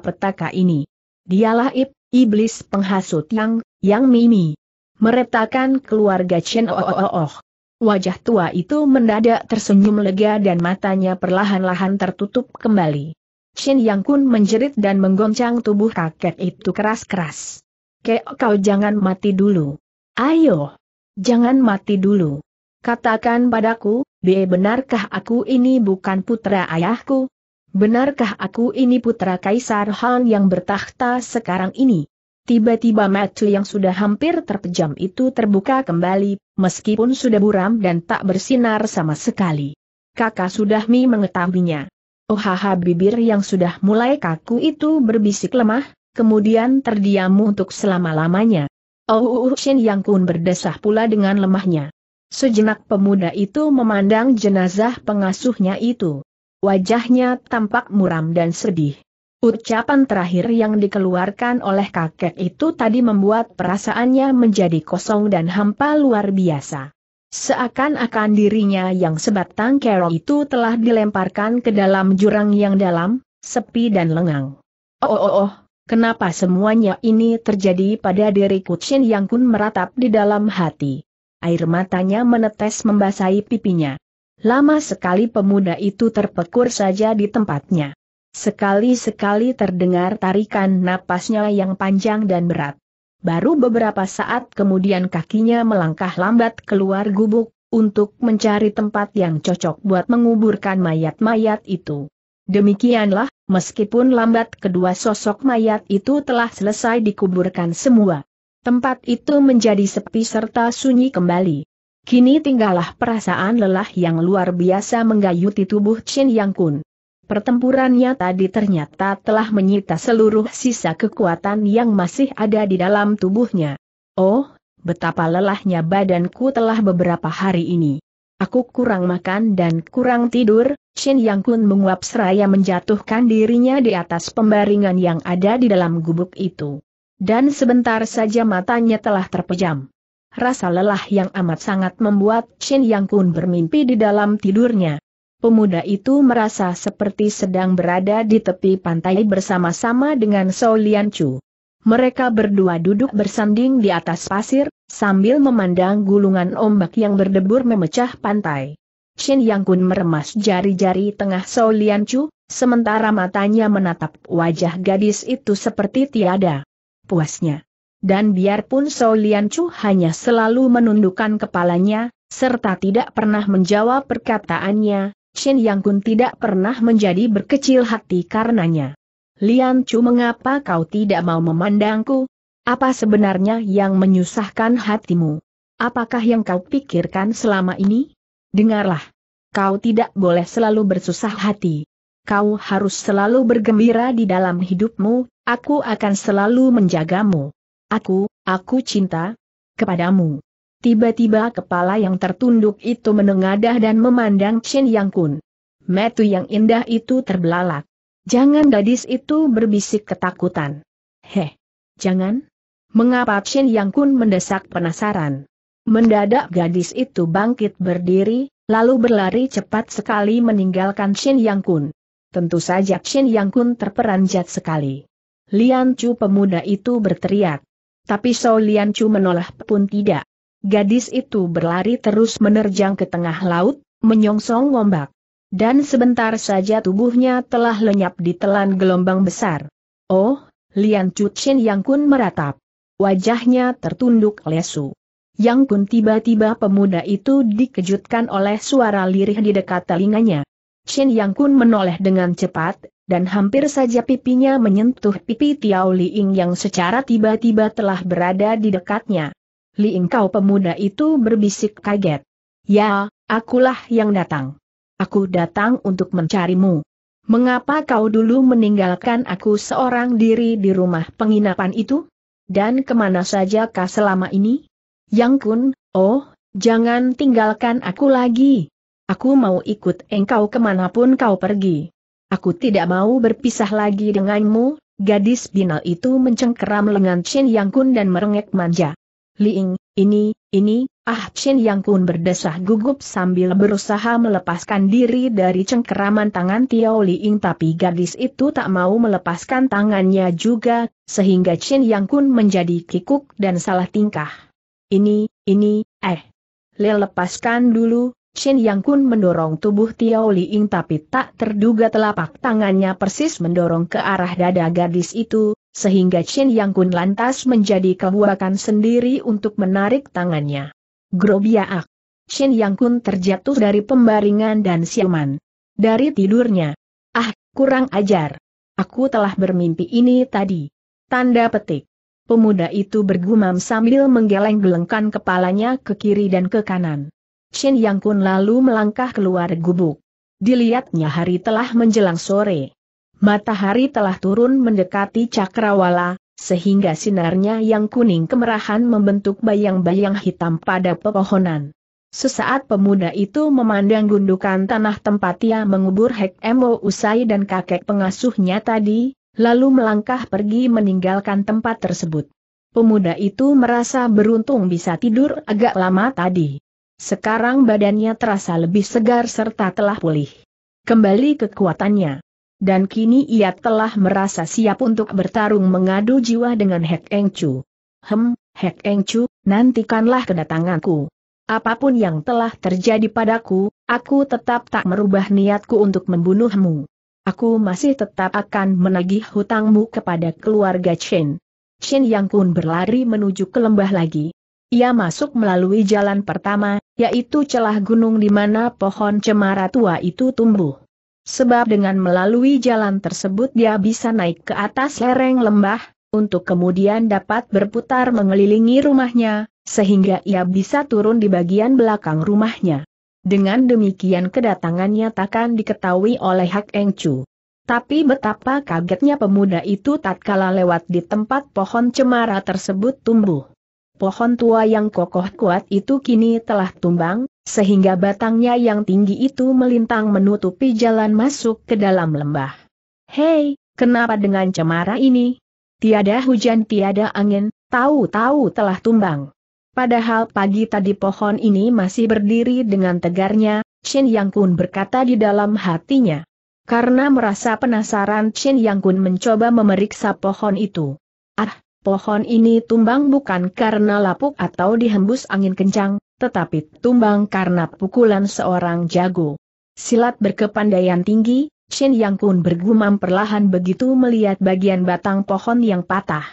petaka ini. Dialah ib, iblis penghasut yang, yang mimi. Meretakan keluarga Chen oh, oh, oh, oh. Wajah tua itu mendadak tersenyum lega dan matanya perlahan-lahan tertutup kembali. Chen Yang Kun menjerit dan menggoncang tubuh kakek itu keras-keras. Kek kau jangan mati dulu. Ayo. Jangan mati dulu. Katakan padaku, B benarkah aku ini bukan putra ayahku? Benarkah aku ini putra Kaisar Han yang bertahta sekarang ini? Tiba-tiba mata yang sudah hampir terpejam itu terbuka kembali, meskipun sudah buram dan tak bersinar sama sekali. Kakak sudah mi mengetahuinya. Ohaha oh, bibir yang sudah mulai kaku itu berbisik lemah, kemudian terdiam untuk selama-lamanya. Oh, uh, uh, Shin Yang Kun berdesah pula dengan lemahnya. Sejenak pemuda itu memandang jenazah pengasuhnya itu. Wajahnya tampak muram dan sedih. Ucapan terakhir yang dikeluarkan oleh kakek itu tadi membuat perasaannya menjadi kosong dan hampa luar biasa. Seakan-akan dirinya yang sebatang kero itu telah dilemparkan ke dalam jurang yang dalam, sepi dan lengang. Oh oh oh, oh kenapa semuanya ini terjadi pada diri Kuchin yang kun meratap di dalam hati air matanya menetes membasahi pipinya. Lama sekali pemuda itu terpekur saja di tempatnya. Sekali-sekali terdengar tarikan napasnya yang panjang dan berat. Baru beberapa saat kemudian kakinya melangkah lambat keluar gubuk, untuk mencari tempat yang cocok buat menguburkan mayat-mayat itu. Demikianlah, meskipun lambat kedua sosok mayat itu telah selesai dikuburkan semua. Tempat itu menjadi sepi serta sunyi kembali. Kini tinggallah perasaan lelah yang luar biasa menggayuti tubuh Chen Yang Kun. Pertempurannya tadi ternyata telah menyita seluruh sisa kekuatan yang masih ada di dalam tubuhnya. Oh, betapa lelahnya badanku telah beberapa hari ini. Aku kurang makan dan kurang tidur, Chen Yang Kun menguap seraya menjatuhkan dirinya di atas pembaringan yang ada di dalam gubuk itu. Dan sebentar saja matanya telah terpejam. Rasa lelah yang amat sangat membuat Shen Yang Kun bermimpi di dalam tidurnya. Pemuda itu merasa seperti sedang berada di tepi pantai bersama-sama dengan So Lian Chu. Mereka berdua duduk bersanding di atas pasir, sambil memandang gulungan ombak yang berdebur memecah pantai. Shin Yang Kun meremas jari-jari tengah So Lian Chu, sementara matanya menatap wajah gadis itu seperti tiada puasnya. Dan biarpun So Lian Chu hanya selalu menundukkan kepalanya, serta tidak pernah menjawab perkataannya, Shin Yang Kun tidak pernah menjadi berkecil hati karenanya. Lian Chu mengapa kau tidak mau memandangku? Apa sebenarnya yang menyusahkan hatimu? Apakah yang kau pikirkan selama ini? Dengarlah. Kau tidak boleh selalu bersusah hati kau harus selalu bergembira di dalam hidupmu, aku akan selalu menjagamu. Aku, aku cinta kepadamu. Tiba-tiba kepala yang tertunduk itu menengadah dan memandang Chen Yang Kun. Metu yang indah itu terbelalak. Jangan gadis itu berbisik ketakutan. Heh, jangan. Mengapa Chen Yang Kun mendesak penasaran? Mendadak gadis itu bangkit berdiri, lalu berlari cepat sekali meninggalkan Shin Yang Kun. Tentu saja Chen Yang Kun terperanjat sekali. Lian Chu pemuda itu berteriak. Tapi So Lian Chu menolak pun tidak. Gadis itu berlari terus menerjang ke tengah laut, menyongsong ombak. Dan sebentar saja tubuhnya telah lenyap di telan gelombang besar. Oh, Lian Chu Chen Yang Kun meratap. Wajahnya tertunduk lesu. Yang Kun tiba-tiba pemuda itu dikejutkan oleh suara lirih di dekat telinganya. Shin Yang Kun menoleh dengan cepat, dan hampir saja pipinya menyentuh pipi Tiao Ying yang secara tiba-tiba telah berada di dekatnya. Li Ying kau pemuda itu berbisik kaget. Ya, akulah yang datang. Aku datang untuk mencarimu. Mengapa kau dulu meninggalkan aku seorang diri di rumah penginapan itu? Dan kemana saja kau selama ini? Yang kun, oh, jangan tinggalkan aku lagi. Aku mau ikut engkau kemanapun kau pergi. Aku tidak mau berpisah lagi denganmu, gadis binal itu mencengkeram lengan Chen Yang Kun dan merengek manja. Liing, ini, ini, ah Chen Yang Kun berdesah gugup sambil berusaha melepaskan diri dari cengkeraman tangan Tiao Liing tapi gadis itu tak mau melepaskan tangannya juga, sehingga Chen Yang Kun menjadi kikuk dan salah tingkah. Ini, ini, eh. Lelepaskan dulu, Shen Yang Kun mendorong tubuh Tiao Li Ying tapi tak terduga telapak tangannya persis mendorong ke arah dada gadis itu, sehingga Shen Yang Kun lantas menjadi kebuakan sendiri untuk menarik tangannya. Grobiaak! Shen Yang Kun terjatuh dari pembaringan dan siaman. Dari tidurnya. Ah, kurang ajar. Aku telah bermimpi ini tadi. Tanda petik. Pemuda itu bergumam sambil menggeleng-gelengkan kepalanya ke kiri dan ke kanan. Chin Yang Kun lalu melangkah keluar gubuk. Dilihatnya hari telah menjelang sore. Matahari telah turun mendekati cakrawala, sehingga sinarnya yang kuning kemerahan membentuk bayang-bayang hitam pada pepohonan. Sesaat pemuda itu memandang gundukan tanah tempat ia mengubur Hek Emo Usai dan kakek pengasuhnya tadi, lalu melangkah pergi meninggalkan tempat tersebut. Pemuda itu merasa beruntung bisa tidur agak lama tadi. Sekarang badannya terasa lebih segar serta telah pulih. Kembali kekuatannya. Dan kini ia telah merasa siap untuk bertarung mengadu jiwa dengan Hek Eng Chu. Hem, Hek Eng Chu, nantikanlah kedatanganku. Apapun yang telah terjadi padaku, aku tetap tak merubah niatku untuk membunuhmu. Aku masih tetap akan menagih hutangmu kepada keluarga Chen. Chen Yang Kun berlari menuju ke lembah lagi. Ia masuk melalui jalan pertama, yaitu celah gunung di mana pohon cemara tua itu tumbuh. Sebab dengan melalui jalan tersebut dia bisa naik ke atas lereng lembah, untuk kemudian dapat berputar mengelilingi rumahnya, sehingga ia bisa turun di bagian belakang rumahnya. Dengan demikian kedatangannya takkan diketahui oleh Hak Eng Chu. Tapi betapa kagetnya pemuda itu tatkala lewat di tempat pohon cemara tersebut tumbuh pohon tua yang kokoh kuat itu kini telah tumbang, sehingga batangnya yang tinggi itu melintang menutupi jalan masuk ke dalam lembah. Hei, kenapa dengan cemara ini? Tiada hujan tiada angin, tahu-tahu telah tumbang. Padahal pagi tadi pohon ini masih berdiri dengan tegarnya, Chin Yang Kun berkata di dalam hatinya. Karena merasa penasaran Chin Yang Kun mencoba memeriksa pohon itu. Ah, Pohon ini tumbang bukan karena lapuk atau dihembus angin kencang, tetapi tumbang karena pukulan seorang jago. Silat berkepandaian tinggi, Chen Yang Kun bergumam perlahan begitu melihat bagian batang pohon yang patah.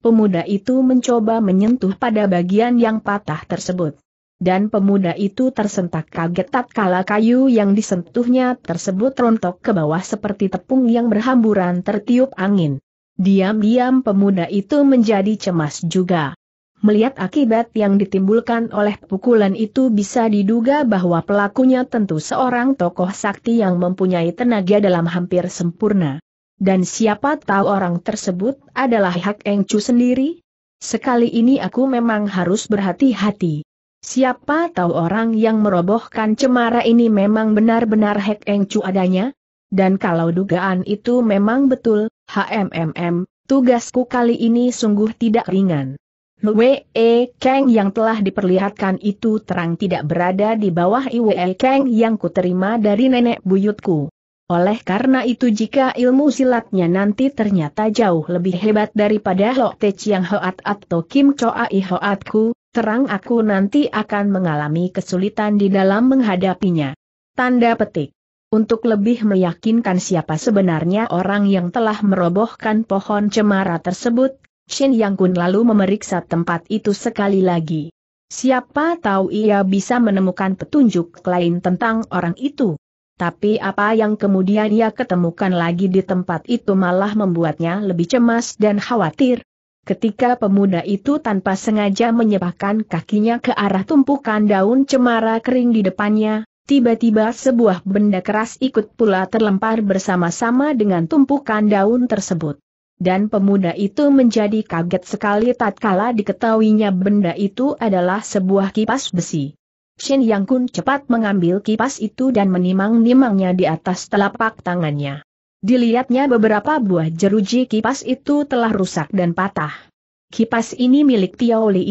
Pemuda itu mencoba menyentuh pada bagian yang patah tersebut. Dan pemuda itu tersentak kaget tatkala kayu yang disentuhnya tersebut rontok ke bawah seperti tepung yang berhamburan tertiup angin. Diam-diam pemuda itu menjadi cemas juga. Melihat akibat yang ditimbulkan oleh pukulan itu bisa diduga bahwa pelakunya tentu seorang tokoh sakti yang mempunyai tenaga dalam hampir sempurna. Dan siapa tahu orang tersebut adalah Hak Eng Chu sendiri? Sekali ini aku memang harus berhati-hati. Siapa tahu orang yang merobohkan cemara ini memang benar-benar Hak Eng Chu adanya? Dan kalau dugaan itu memang betul, HMMM, tugasku kali ini sungguh tidak ringan. Wei Kang yang telah diperlihatkan itu terang tidak berada di bawah Iwe Kang yang kuterima dari nenek buyutku. Oleh karena itu jika ilmu silatnya nanti ternyata jauh lebih hebat daripada Lo Te Chiang Hoat atau Kim choa i Hoatku, terang aku nanti akan mengalami kesulitan di dalam menghadapinya. Tanda petik untuk lebih meyakinkan siapa sebenarnya orang yang telah merobohkan pohon cemara tersebut, Shin Yang Kun lalu memeriksa tempat itu sekali lagi. Siapa tahu ia bisa menemukan petunjuk lain tentang orang itu. Tapi apa yang kemudian ia ketemukan lagi di tempat itu malah membuatnya lebih cemas dan khawatir. Ketika pemuda itu tanpa sengaja menyebahkan kakinya ke arah tumpukan daun cemara kering di depannya, Tiba-tiba sebuah benda keras ikut pula terlempar bersama-sama dengan tumpukan daun tersebut. Dan pemuda itu menjadi kaget sekali tatkala diketahuinya benda itu adalah sebuah kipas besi. Shen Yang Kun cepat mengambil kipas itu dan menimang-nimangnya di atas telapak tangannya. Dilihatnya beberapa buah jeruji kipas itu telah rusak dan patah. Kipas ini milik Tiao Li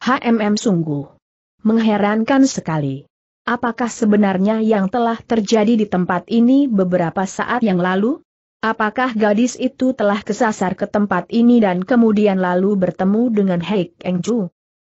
HMM sungguh. Mengherankan sekali. Apakah sebenarnya yang telah terjadi di tempat ini beberapa saat yang lalu? Apakah gadis itu telah kesasar ke tempat ini dan kemudian lalu bertemu dengan Hei Eng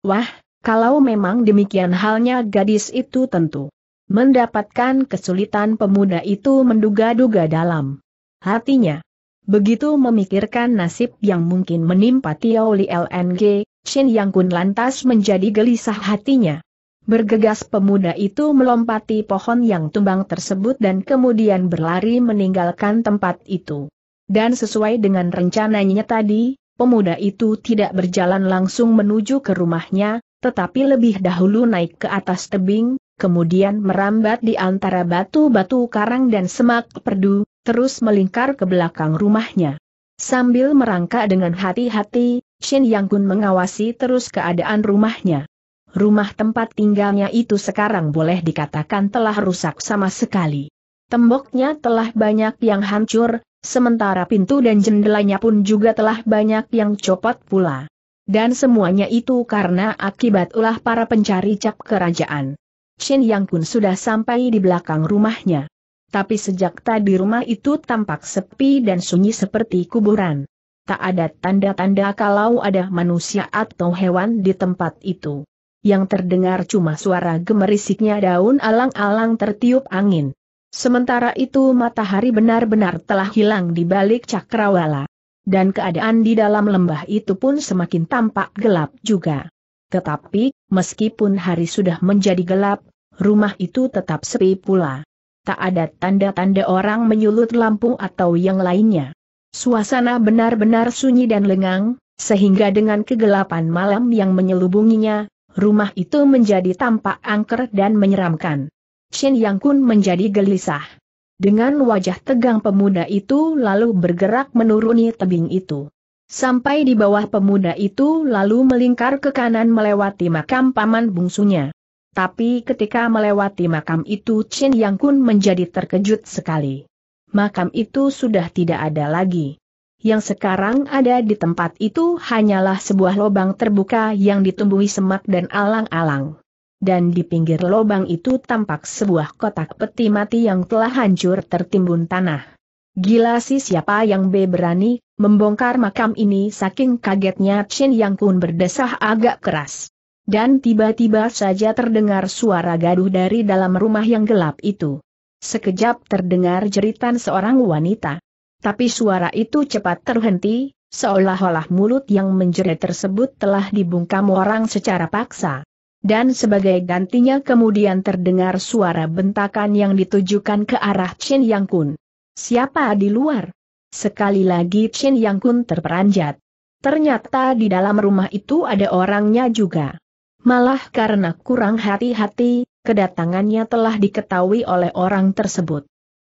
Wah, kalau memang demikian halnya gadis itu tentu mendapatkan kesulitan pemuda itu menduga-duga dalam hatinya. Begitu memikirkan nasib yang mungkin menimpa Tiao Li LNG, Shin Yang Kun lantas menjadi gelisah hatinya. Bergegas pemuda itu melompati pohon yang tumbang tersebut dan kemudian berlari meninggalkan tempat itu. Dan sesuai dengan rencananya tadi, pemuda itu tidak berjalan langsung menuju ke rumahnya, tetapi lebih dahulu naik ke atas tebing, kemudian merambat di antara batu-batu karang dan semak perdu, terus melingkar ke belakang rumahnya. Sambil merangkak dengan hati-hati, Shin Yang Kun mengawasi terus keadaan rumahnya rumah tempat tinggalnya itu sekarang boleh dikatakan telah rusak sama sekali. Temboknya telah banyak yang hancur, sementara pintu dan jendelanya pun juga telah banyak yang copot pula. Dan semuanya itu karena akibat ulah para pencari cap kerajaan. Shin Yang pun sudah sampai di belakang rumahnya. Tapi sejak tadi rumah itu tampak sepi dan sunyi seperti kuburan. Tak ada tanda-tanda kalau ada manusia atau hewan di tempat itu yang terdengar cuma suara gemerisiknya daun alang-alang tertiup angin. Sementara itu matahari benar-benar telah hilang di balik cakrawala. Dan keadaan di dalam lembah itu pun semakin tampak gelap juga. Tetapi, meskipun hari sudah menjadi gelap, rumah itu tetap sepi pula. Tak ada tanda-tanda orang menyulut lampu atau yang lainnya. Suasana benar-benar sunyi dan lengang, sehingga dengan kegelapan malam yang menyelubunginya, rumah itu menjadi tampak angker dan menyeramkan. Chen Yang Kun menjadi gelisah. Dengan wajah tegang pemuda itu lalu bergerak menuruni tebing itu. Sampai di bawah pemuda itu lalu melingkar ke kanan melewati makam paman bungsunya. Tapi ketika melewati makam itu Chen Yang Kun menjadi terkejut sekali. Makam itu sudah tidak ada lagi yang sekarang ada di tempat itu hanyalah sebuah lubang terbuka yang ditumbuhi semak dan alang-alang. Dan di pinggir lubang itu tampak sebuah kotak peti mati yang telah hancur tertimbun tanah. Gila sih siapa yang be berani, membongkar makam ini saking kagetnya Chen Yang Kun berdesah agak keras. Dan tiba-tiba saja terdengar suara gaduh dari dalam rumah yang gelap itu. Sekejap terdengar jeritan seorang wanita. Tapi suara itu cepat terhenti, seolah-olah mulut yang menjerit tersebut telah dibungkam orang secara paksa. Dan sebagai gantinya kemudian terdengar suara bentakan yang ditujukan ke arah Chin Yang Kun. Siapa di luar? Sekali lagi Chin Yang Kun terperanjat. Ternyata di dalam rumah itu ada orangnya juga. Malah karena kurang hati-hati, kedatangannya telah diketahui oleh orang tersebut.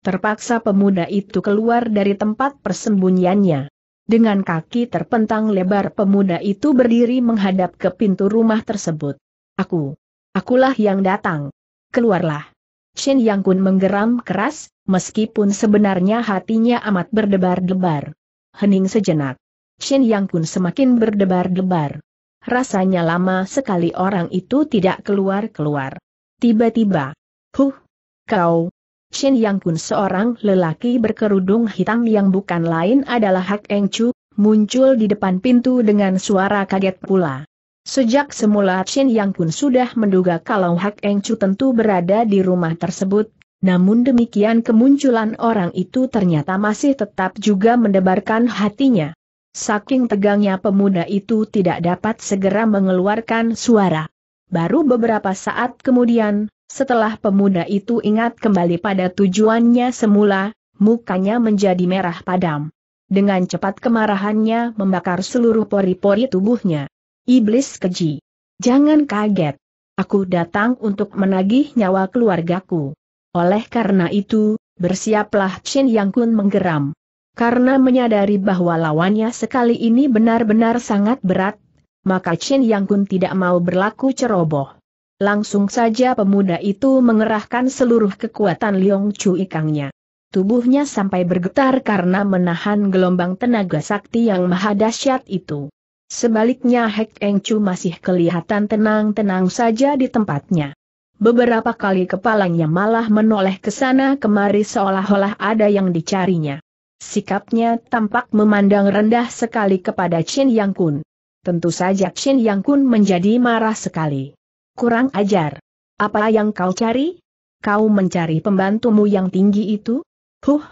Terpaksa pemuda itu keluar dari tempat persembunyiannya. Dengan kaki terpentang lebar pemuda itu berdiri menghadap ke pintu rumah tersebut. Aku. Akulah yang datang. Keluarlah. Shin Yang Kun menggeram keras, meskipun sebenarnya hatinya amat berdebar-debar. Hening sejenak. Shin Yang Kun semakin berdebar-debar. Rasanya lama sekali orang itu tidak keluar-keluar. Tiba-tiba. Huh. Kau. Shin Yang Kun seorang lelaki berkerudung hitam yang bukan lain adalah Hak Eng Chu, muncul di depan pintu dengan suara kaget pula. Sejak semula Chin Yang Kun sudah menduga kalau Hak Eng Chu tentu berada di rumah tersebut, namun demikian kemunculan orang itu ternyata masih tetap juga mendebarkan hatinya. Saking tegangnya pemuda itu tidak dapat segera mengeluarkan suara. Baru beberapa saat kemudian, setelah pemuda itu ingat kembali pada tujuannya semula, mukanya menjadi merah padam. Dengan cepat kemarahannya membakar seluruh pori-pori tubuhnya. Iblis keji. Jangan kaget. Aku datang untuk menagih nyawa keluargaku. Oleh karena itu, bersiaplah Shin Yang Kun menggeram. Karena menyadari bahwa lawannya sekali ini benar-benar sangat berat, maka Shin Yang Kun tidak mau berlaku ceroboh. Langsung saja pemuda itu mengerahkan seluruh kekuatan Liong Chu Ikangnya. Tubuhnya sampai bergetar karena menahan gelombang tenaga sakti yang maha dahsyat itu. Sebaliknya Hek Eng Chu masih kelihatan tenang-tenang saja di tempatnya. Beberapa kali kepalanya malah menoleh ke sana kemari seolah-olah ada yang dicarinya. Sikapnya tampak memandang rendah sekali kepada Chin Yang Kun. Tentu saja Chin Yang Kun menjadi marah sekali. Kurang ajar. Apa yang kau cari? Kau mencari pembantumu yang tinggi itu? Huh,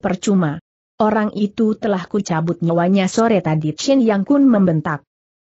percuma. Orang itu telah kucabut nyawanya sore tadi Chin Yang Kun membentak.